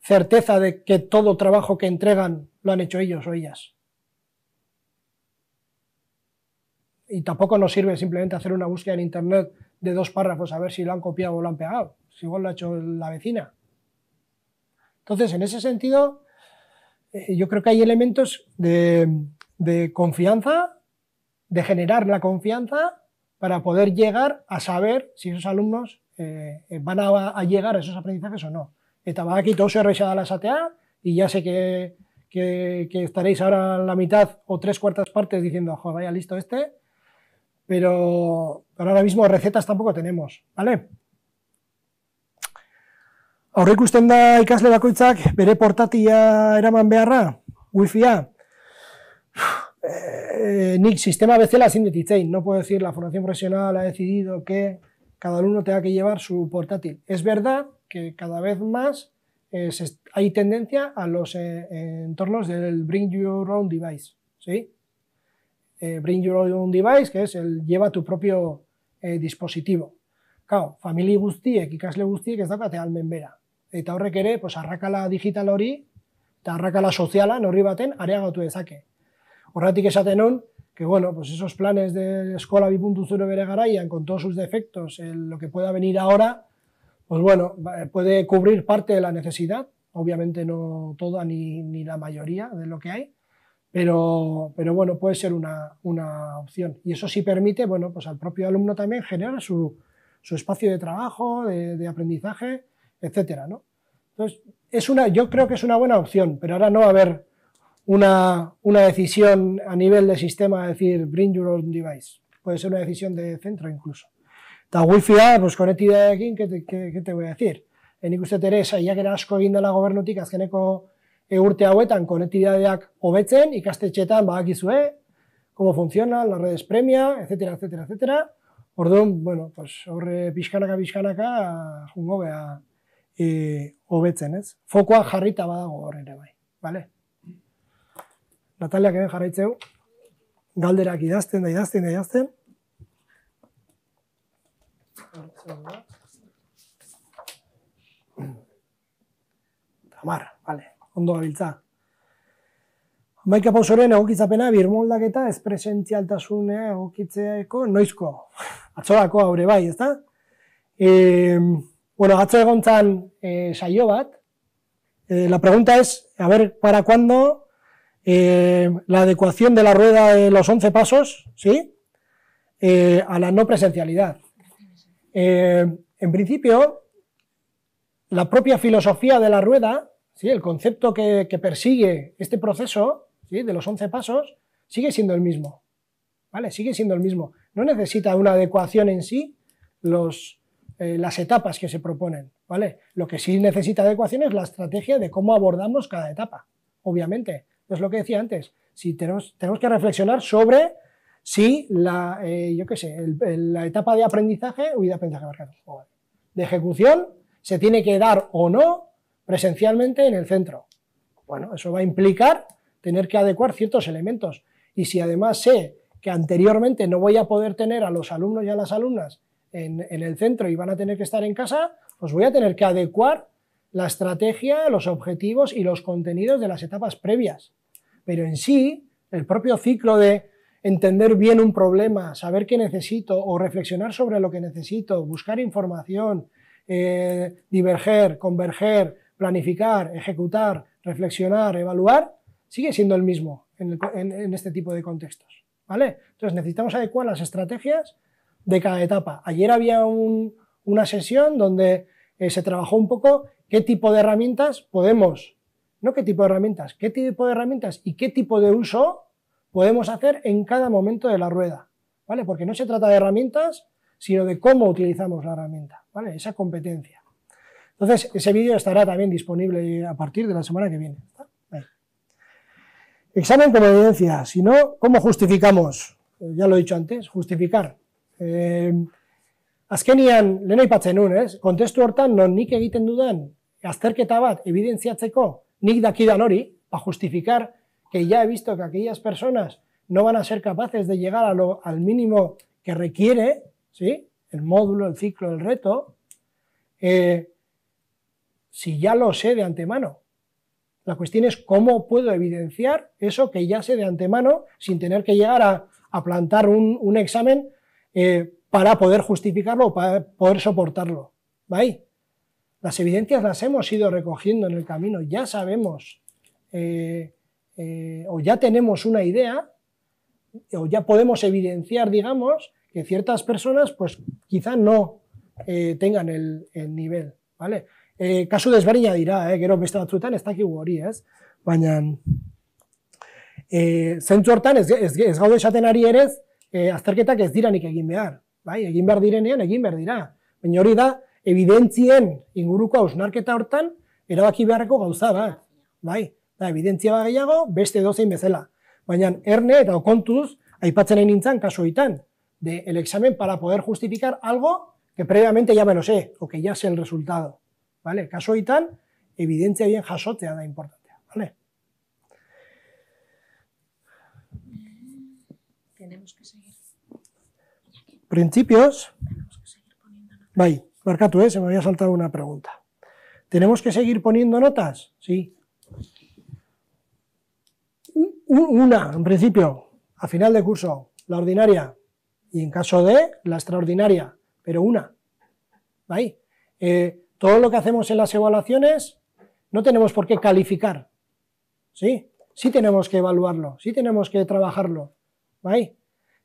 certeza de que todo trabajo que entregan lo han hecho ellos o ellas. Y tampoco nos sirve simplemente hacer una búsqueda en Internet de dos párrafos a ver si lo han copiado o lo han pegado, si igual lo ha hecho la vecina. Entonces, en ese sentido, eh, yo creo que hay elementos de, de confianza, de generar la confianza para poder llegar a saber si esos alumnos eh, van eh, a, ba- a llegar a esos aprendizajes o no. Eta badakit oso erreixa dala esatea, y ya sé que, que, que estaréis ahora en la mitad o tres cuartas partes diciendo, jo, vaya listo este, pero, pero ahora mismo recetas tampoco tenemos, ¿vale? Aurre ikusten da ikasle bakoitzak bere portatia eraman beharra, wifia. E, eh, eh, nik sistema bezala zindetitzein, no puedo decir, la formación profesional ha decidido que cada alumno tenga que llevar su portátil. Es verdad que cada vez más eh, hay tendencia a los eh, entornos del Bring Your Own Device. ¿sí? Eh, bring Your Own Device, que es el lleva tu propio eh, dispositivo. Claro, familia guztiek, ikasle guztiek ez da almen bera. Eta horrek ere, pues, arrakala digital hori, eta arrakala soziala, norri baten, areagatu dezake. Horratik esaten hon, que bueno, pues esos planes de Escola 2.0 de con todos sus defectos, lo que pueda venir ahora, pues bueno, puede cubrir parte de la necesidad, obviamente no toda ni, la mayoría de lo que hay, pero, bueno, puede ser una, opción. Y eso sí permite, bueno, pues al propio alumno también generar su, espacio de trabajo, de, aprendizaje, etcétera, ¿no? Entonces, es una, yo creo que es una buena opción, pero ahora no va a haber una, una decisión a nivel de sistema, es decir, bring your own device. Puede ser una decisión de centro incluso. Ta wifi a ah, pues konektibidadekin, ¿qué te, voy a decir? Enik eh, uste ere, saiak asko egin dela gobernutik azkeneko eh, urte hauetan konektibidadeak hobetzen, ikastetxetan badakizue, cómo funciona, las redes premia, etcétera, etcétera, etcétera. Orduan, bueno, pues horre pixkanaka, pixkanaka, jungo beha eh, hobetzen, ez? jarrita badago horre ere bai, ¿vale? Natalia, egin jarraitzeu, galderak idazten da idazten da idazten. Tamar, vale, ondo gabiltza. Maika pausoren egokitzapena, birmoldaketa, ez presentzialtasunea egokitzeako, noizko, atzorako aurre bai, ez da? bueno, atzo egontzan e, eh, saio bat, e, la pregunta es, a ver, para cuando Eh, la adecuación de la rueda de los 11 pasos, ¿sí? Eh, a la no presencialidad. Eh, en principio, la propia filosofía de la rueda, ¿sí? el concepto que, persigue este proceso ¿sí? de los 11 pasos, sigue siendo el mismo. ¿vale? Sigue siendo el mismo. No necesita una adecuación en sí las etapas que se proponen. ¿vale? Lo que sí necesita adecuación es la estrategia de cómo abordamos cada etapa, obviamente. Es lo que decía antes. Si tenemos, tenemos que reflexionar sobre si la, eh, yo sé, la etapa de aprendizaje, o de aprendizaje oh, de ejecución, se tiene que dar o no presencialmente en el centro. Bueno, eso va a implicar tener que adecuar ciertos elementos. Y si además sé que anteriormente no voy a poder tener a los alumnos y a las alumnas en, en el centro y van a tener que estar en casa, pues voy a tener que adecuar la estrategia, los objetivos y los contenidos de las etapas previas. Pero en sí, el propio ciclo de entender bien un problema, saber qué necesito o reflexionar sobre lo que necesito, buscar información, eh, diverger, converger, planificar, ejecutar, reflexionar, evaluar, sigue siendo el mismo en, este tipo de contextos. ¿vale? Entonces necesitamos adecuar las estrategias de cada etapa. Ayer había una sesión donde eh, se trabajó un poco qué tipo de herramientas podemos, no qué tipo de herramientas, qué tipo de herramientas y qué tipo de uso podemos hacer en cada momento de la rueda, ¿vale? Porque no se trata de herramientas, sino de cómo utilizamos la herramienta, ¿vale? Esa competencia. Entonces, ese vídeo estará también disponible a partir de la semana que viene. Examen como evidencia, si no, ¿cómo justificamos? Eh, ya lo he dicho antes, justificar. Eh, Azkenian, lehen aipatzen ¿eh? ez? Kontestu hortan, non nik egiten dudan, azterketa bat, evidentziatzeko, ni dakidan hori, para justificar que ya he visto que aquellas personas no van a ser capaces de llegar a lo, al mínimo que requiere, ¿sí? El módulo, el ciclo, el reto, eh, si ya lo sé de antemano. La cuestión es cómo puedo evidenciar eso que ya sé de antemano sin tener que llegar a, a plantar un, un examen eh, para poder justificarlo o para poder soportarlo. ¿Vale? Las evidencias las hemos ido recogiendo en el camino, ya sabemos eh, eh, o ya tenemos una idea o ya podemos evidenciar, digamos, que ciertas personas pues quizá no eh, tengan el, nivel, ¿vale? Caso de dirá dirá, eh, gero beste batzuetan ez dakigu hori, ez? Baina eh, es hortan ez, es esaten ari azterketak ez Bai, egin behar direnean, egin behar dira. Baina hori da, evidentzien inguruko hausnarketa hortan, erabaki beharreko gauza da. Bai, da, evidentzia bat gehiago, beste dozein bezala. Baina erne eta okontuz, aipatzen egin nintzen kasu De, el examen para poder justificar algo que previamente ya me lo sé, o que ya sé el resultado. Vale, kaso hitan, evidentzia bien jasotea da importa. Principios. Bye. Marca tú, ¿eh? se me había saltado una pregunta. ¿Tenemos que seguir poniendo notas? Sí. Una, en principio, a final de curso, la ordinaria. Y en caso de, la extraordinaria. Pero una. ¿Vale? Eh, todo lo que hacemos en las evaluaciones no tenemos por qué calificar. ¿Sí? Sí tenemos que evaluarlo, sí tenemos que trabajarlo. ¿Vale?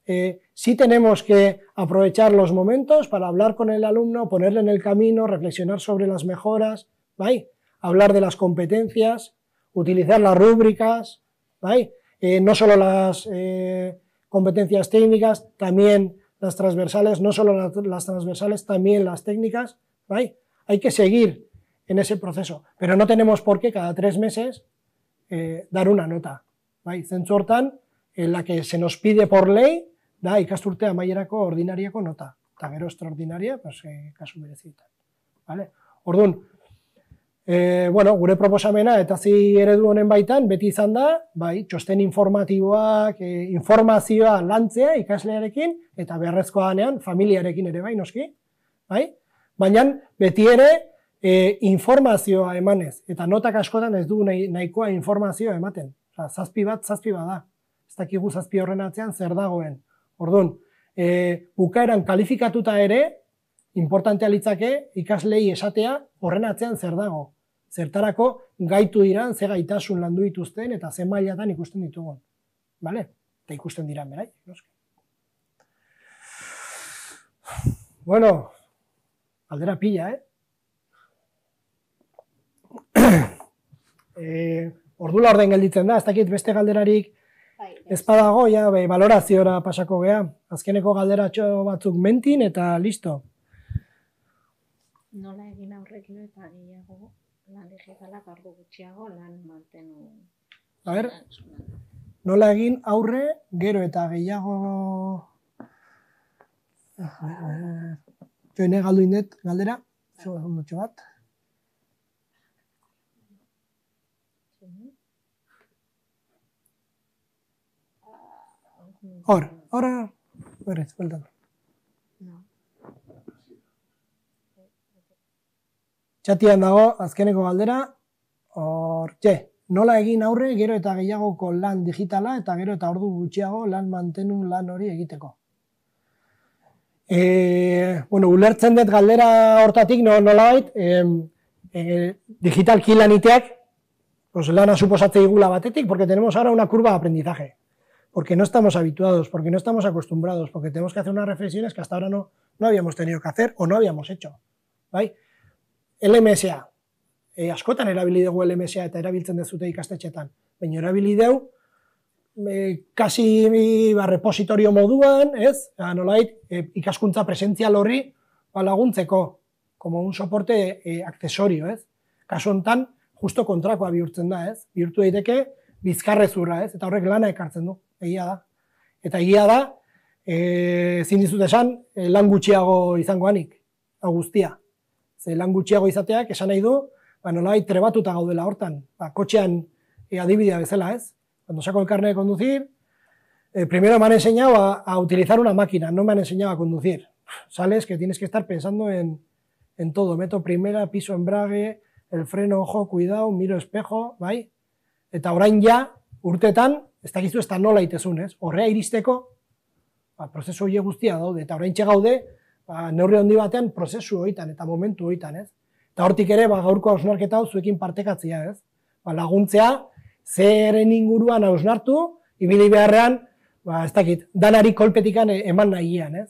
Eh, Sí tenemos que aprovechar los momentos para hablar con el alumno, ponerle en el camino, reflexionar sobre las mejoras, ¿vale? hablar de las competencias, utilizar las rúbricas, ¿vale? Eh, no solo las eh, competencias técnicas, también las transversales, no solo las, transversales, también las técnicas. ¿vale? Hay que seguir en ese proceso, pero no tenemos por qué cada tres meses eh, dar una nota. ¿vale? tan en la que se nos pide por ley da ikasturtea maierako ordinariako nota. Eta gero extraordinaria, pues, e, kasu berezita. Vale? Orduan, e, bueno, gure proposamena eta zi eredu honen baitan, beti izan da, bai, txosten informatiboak, e, informazioa lantzea ikaslearekin, eta beharrezkoa denean familiarekin ere bai, noski. Bai? Baina beti ere e, informazioa emanez, eta notak askotan ez du nahikoa informazioa ematen. zazpi bat, zazpi bada. Ez dakigu zazpi horren atzean zer dagoen. Orduan, e, bukaeran kalifikatuta ere, importantea litzake ikaslei esatea horren atzean zer dago. Zertarako gaitu diran, ze gaitasun landu dituzten eta ze mailatan ikusten ditugun. Bale? Eta ikusten diran berai. Bueno, aldera pilla, eh? eh ordula orden gelditzen da, ez dakit beste galderarik, Ez be ja, bai, balorazioa pasako gea. Azkeneko galdera txo batzuk mentin eta listo. Nola egin aurrekin eta gehiago lan digitalak gardu gutxiago lan mantenu. A ber, nola egin aurre gero eta gehiago... Ah, ah, galdu dut galdera, zo, bat. Hor, hor, ora, ora, Txatian dago, azkeneko galdera, hor, txe, nola egin aurre gero eta gehiagoko lan digitala eta gero eta ordu gutxiago lan mantenu lan hori egiteko. E, bueno, ulertzen dut galdera hortatik, no, nola bait, e, e, digitalki lan pues, lana suposatzea igula batetik, porque tenemos ahora una curva de aprendizaje porque no estamos habituados, porque no estamos acostumbrados, porque tenemos que hacer unas reflexiones que hasta ahora no, no habíamos tenido que hacer o no habíamos hecho. ¿vale? El MSA. E, eh, askotan erabili dugu LMSA eta erabiltzen dezute ikastetxetan. Baina erabili dugu, e, kasi ba, repositorio moduan, ez? Nolait, e, eh, ikaskuntza presentzial horri ba, laguntzeko, como un soporte e, ez? Kasu honetan, justo kontrakoa bihurtzen da, ez? Bihurtu daiteke bizkarrezura, ez? Eta horrek lana ekartzen du egia Eta egia da, e, zin dizut esan, e, lan gutxiago izango anik, guztia. Ze lan gutxiago izateak, esan nahi du, ba, nolai trebatuta gaudela hortan, ba, kotxean e, adibidea bezala ez. Kondo sako elkarne de konduzir, e, primero me han enseñado a, a utilizar una máquina, no me han enseñado a conducir. Sales que tienes que estar pensando en, en todo. Meto primera, piso embrague, el freno, ojo, cuidado, miro espejo, bai? Eta orain ja, urtetan, ez dakizu ez da nola itezun, ez? Horrea iristeko, ba, prozesu hori guztia daude, eta horrein gaude, ba, neurri handi batean prozesu horietan eta momentu horietan, ez? Eta hortik ere, ba, gaurko hausnarketa hau zuekin partekatzea, ez? Ba, laguntzea, inguruan hausnartu, ibili beharrean, ba, ez dakit, danari kolpetikan e, eman nahian, ez?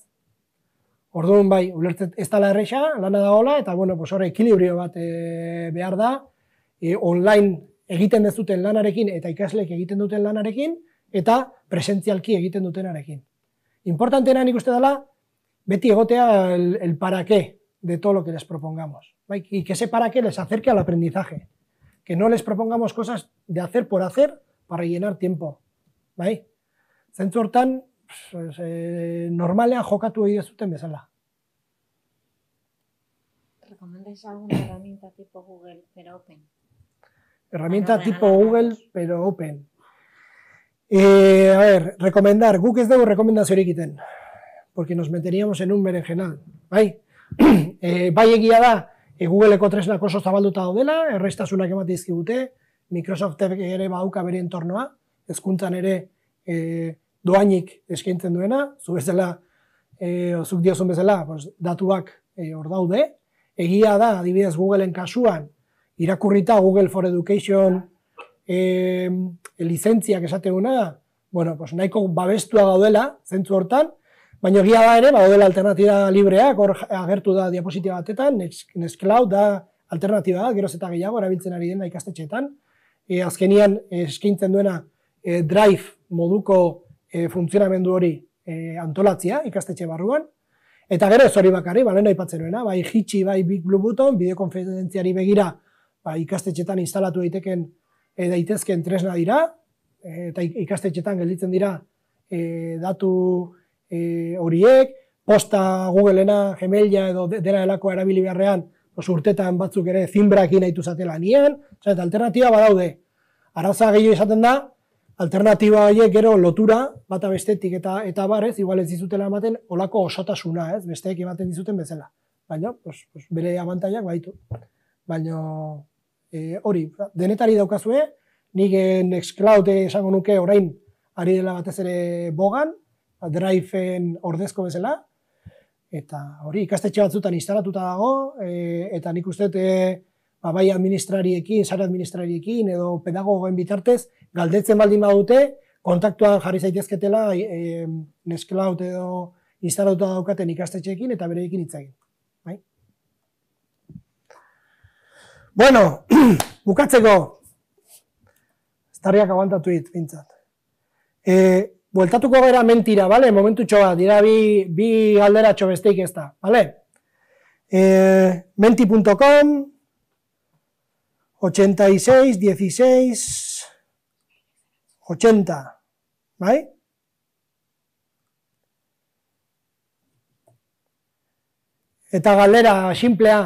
Orduan, bai, ulertzen ez dala erresa, lana da hola, eta, bueno, pues, ekilibrio bat e, behar da, e, online egiten dezuten lanarekin eta que egiten duten lanarekin, eta presentzialki egiten dutenarekin. Importantena nik uste dela, beti egotea el, el para qué de todo lo que les propongamos. Y que ese para qué les acerque al aprendizaje. Que no les propongamos cosas de hacer por hacer para llenar tiempo. Bai? Zentzu hortan, pues, e, normalean jokatu egin zuten bezala. ¿Recomendáis alguna herramienta tipo Google, pero open? herramienta tipo Google, pero open. Eh, a ver, recomendar, Google es de un porque nos meteríamos en un berenjenal. Bai, eh, bai egia da, e, eh, Google eko tresnak oso dela, daudela, erreistasunak emate izkibute, Microsoft ere bauka bere entornoa, Hezkuntzan ere e, eh, doainik eskaintzen duena, zu eh, zuk diozun bezala, pues, datuak hor daude, egia da, adibidez Googleen kasuan, irakurrita Google for Education eh, e esateguna, bueno, pues nahiko babestua gaudela, zentzu hortan, baina gira da ere, gaudela alternatiba libreak, hor agertu da diapositiba batetan, Nescloud da alternatiba da, gero zeta gehiago, erabiltzen ari dena ikastetxeetan, E, azkenian e, eskintzen duena e, drive moduko e, funtzionamendu hori e, antolatzia ikastetxe barruan. Eta gero ez hori bakari, balena ipatzen duena, bai hitxi, bai big blue button, bideokonferentziari begira, ba, ikastetxetan instalatu daiteken e, eh, daitezken tresna dira, eh, eta ikastetxetan gelditzen dira eh, datu e, horiek, posta Googleena, Gmaila edo dena delako erabili beharrean, urtetan batzuk ere zinbrakin nahi tuzatela nien, eta alternatiba badaude. Arauza gehiago izaten da, alternatiba horiek gero lotura, bata bestetik eta eta barez, igual ez dizutela ematen, olako osotasuna, ez, besteek ematen dizuten bezala. Baina, pues, bere abantaiak baitu. Baina, E, hori, denetari daukazue, nigen Nextcloud esango nuke orain ari dela batez ere bogan, Drive-en ordezko bezala, eta hori, ikastetxe batzutan instalatuta dago, e, eta nik uste e, ba, bai administrariekin, zara administrariekin, edo pedagogoen bitartez, galdetzen baldin badute, kontaktuan jarri zaitezketela e, Nextcloud edo instalatuta daukaten ikastetxeekin eta bereekin hitz egin. Bueno, bukatzeko. Estarriak aguanta tuit, pintzat. E, eh, bueltatuko gara mentira, vale? Momentu txoa, dira bi, bi galdera txobesteik ez da, vale? E, menti.com 86 16 80, bai? Eta galdera simplea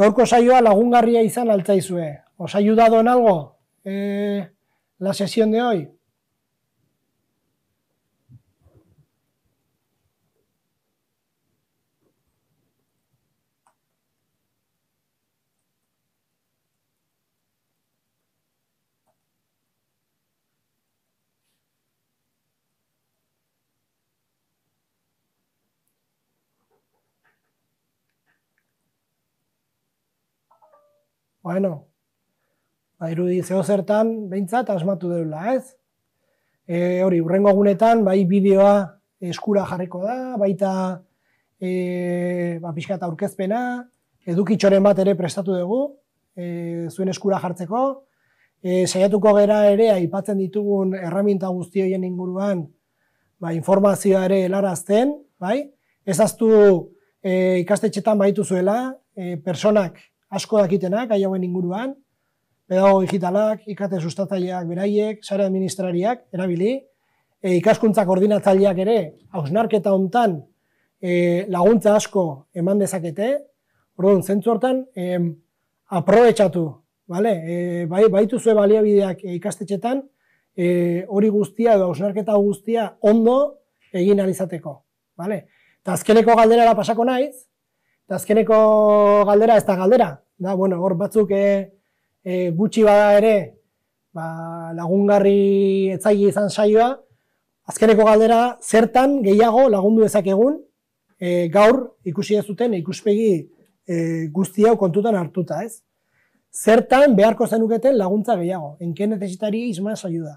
Gorko saioa lagungarria izan altzaizue. Os ha ayudado en algo eh, la sesión de hoy? bueno, ba, irudi zeo zertan, behintzat, asmatu dela, ez? E, hori, urrengo egunetan, bai bideoa eskura jarriko da, baita e, ba, pixka eta aurkezpena, edukitxoren bat ere prestatu dugu, e, zuen eskura jartzeko, e, saiatuko gera ere aipatzen ditugun erraminta guzti inguruan ba, informazioa ere helarazten, bai? Ez aztu e, ikastetxetan baitu zuela, e, personak asko dakitenak, ahi hauen inguruan, pedago digitalak, ikate sustatzaileak beraiek, sare administrariak, erabili, e, ikaskuntza koordinatzaileak ere, hausnarketa hontan e, laguntza asko eman dezakete, orduan, zentzu hortan, e, aprobetxatu, vale? e, bai, baitu zue baliabideak e, ikastetxetan, hori guztia edo hausnarketa guztia ondo egin alizateko. Vale? azkeneko galdera da pasako naiz, Eta azkeneko galdera ez da galdera, da, bueno, hor batzuk e, e, gutxi bada ere, ba, lagungarri etzai izan saioa, azkeneko galdera zertan gehiago lagundu dezakegun e, gaur ikusi ez zuten ikuspegi e, guzti hau kontutan hartuta, ez? Zertan beharko zenuketen laguntza gehiago, enke necesitari izmaz da.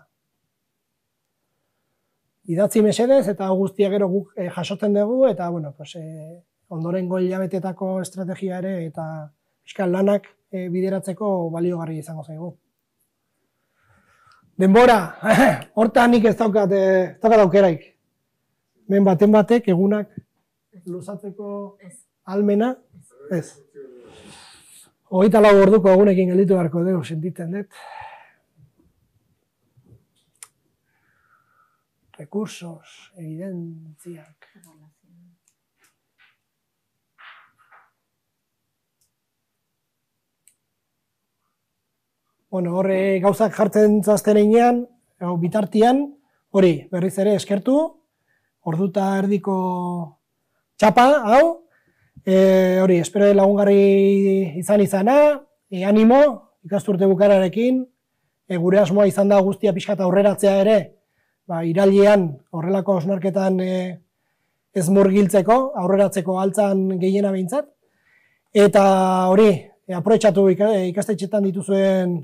Idatzi mesedez eta guztiak gero guk e, jasotzen dugu eta bueno, pues, e, ondoren goi estrategia ere eta eskal lanak e, bideratzeko baliogarri izango zaigu. Denbora, hortanik nik ez daukat, e, ez daukat aukeraik. Men baten batek egunak luzatzeko almena, ez. Hogeita lau orduko egunekin gelditu beharko dugu, sentitzen dut. Recursos, evidentziak. bueno, gauzak jartzen hau bitartian, hori, berriz ere eskertu, orduta erdiko txapa, hau, e, hori, espero lagungarri izan izana, e, animo, ikasturte bukararekin, e, gure asmoa izan da guztia pixka eta aurreratzea ere, ba, irailean horrelako osnarketan e, ez murgiltzeko, aurreratzeko altzan gehiena behintzat, eta hori, e, aproetxatu ikastetxetan e, dituzuen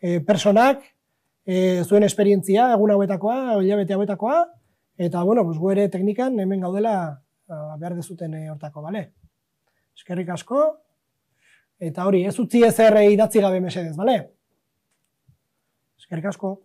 e, personak, e, zuen esperientzia, egun hauetakoa, hilabete hauetakoa, eta, bueno, bus, ere teknikan, hemen gaudela, behar dezuten e, hortako, bale? Eskerrik asko, eta hori, ez utzi ezer idatzi gabe mesedez, bale? Eskerrik asko.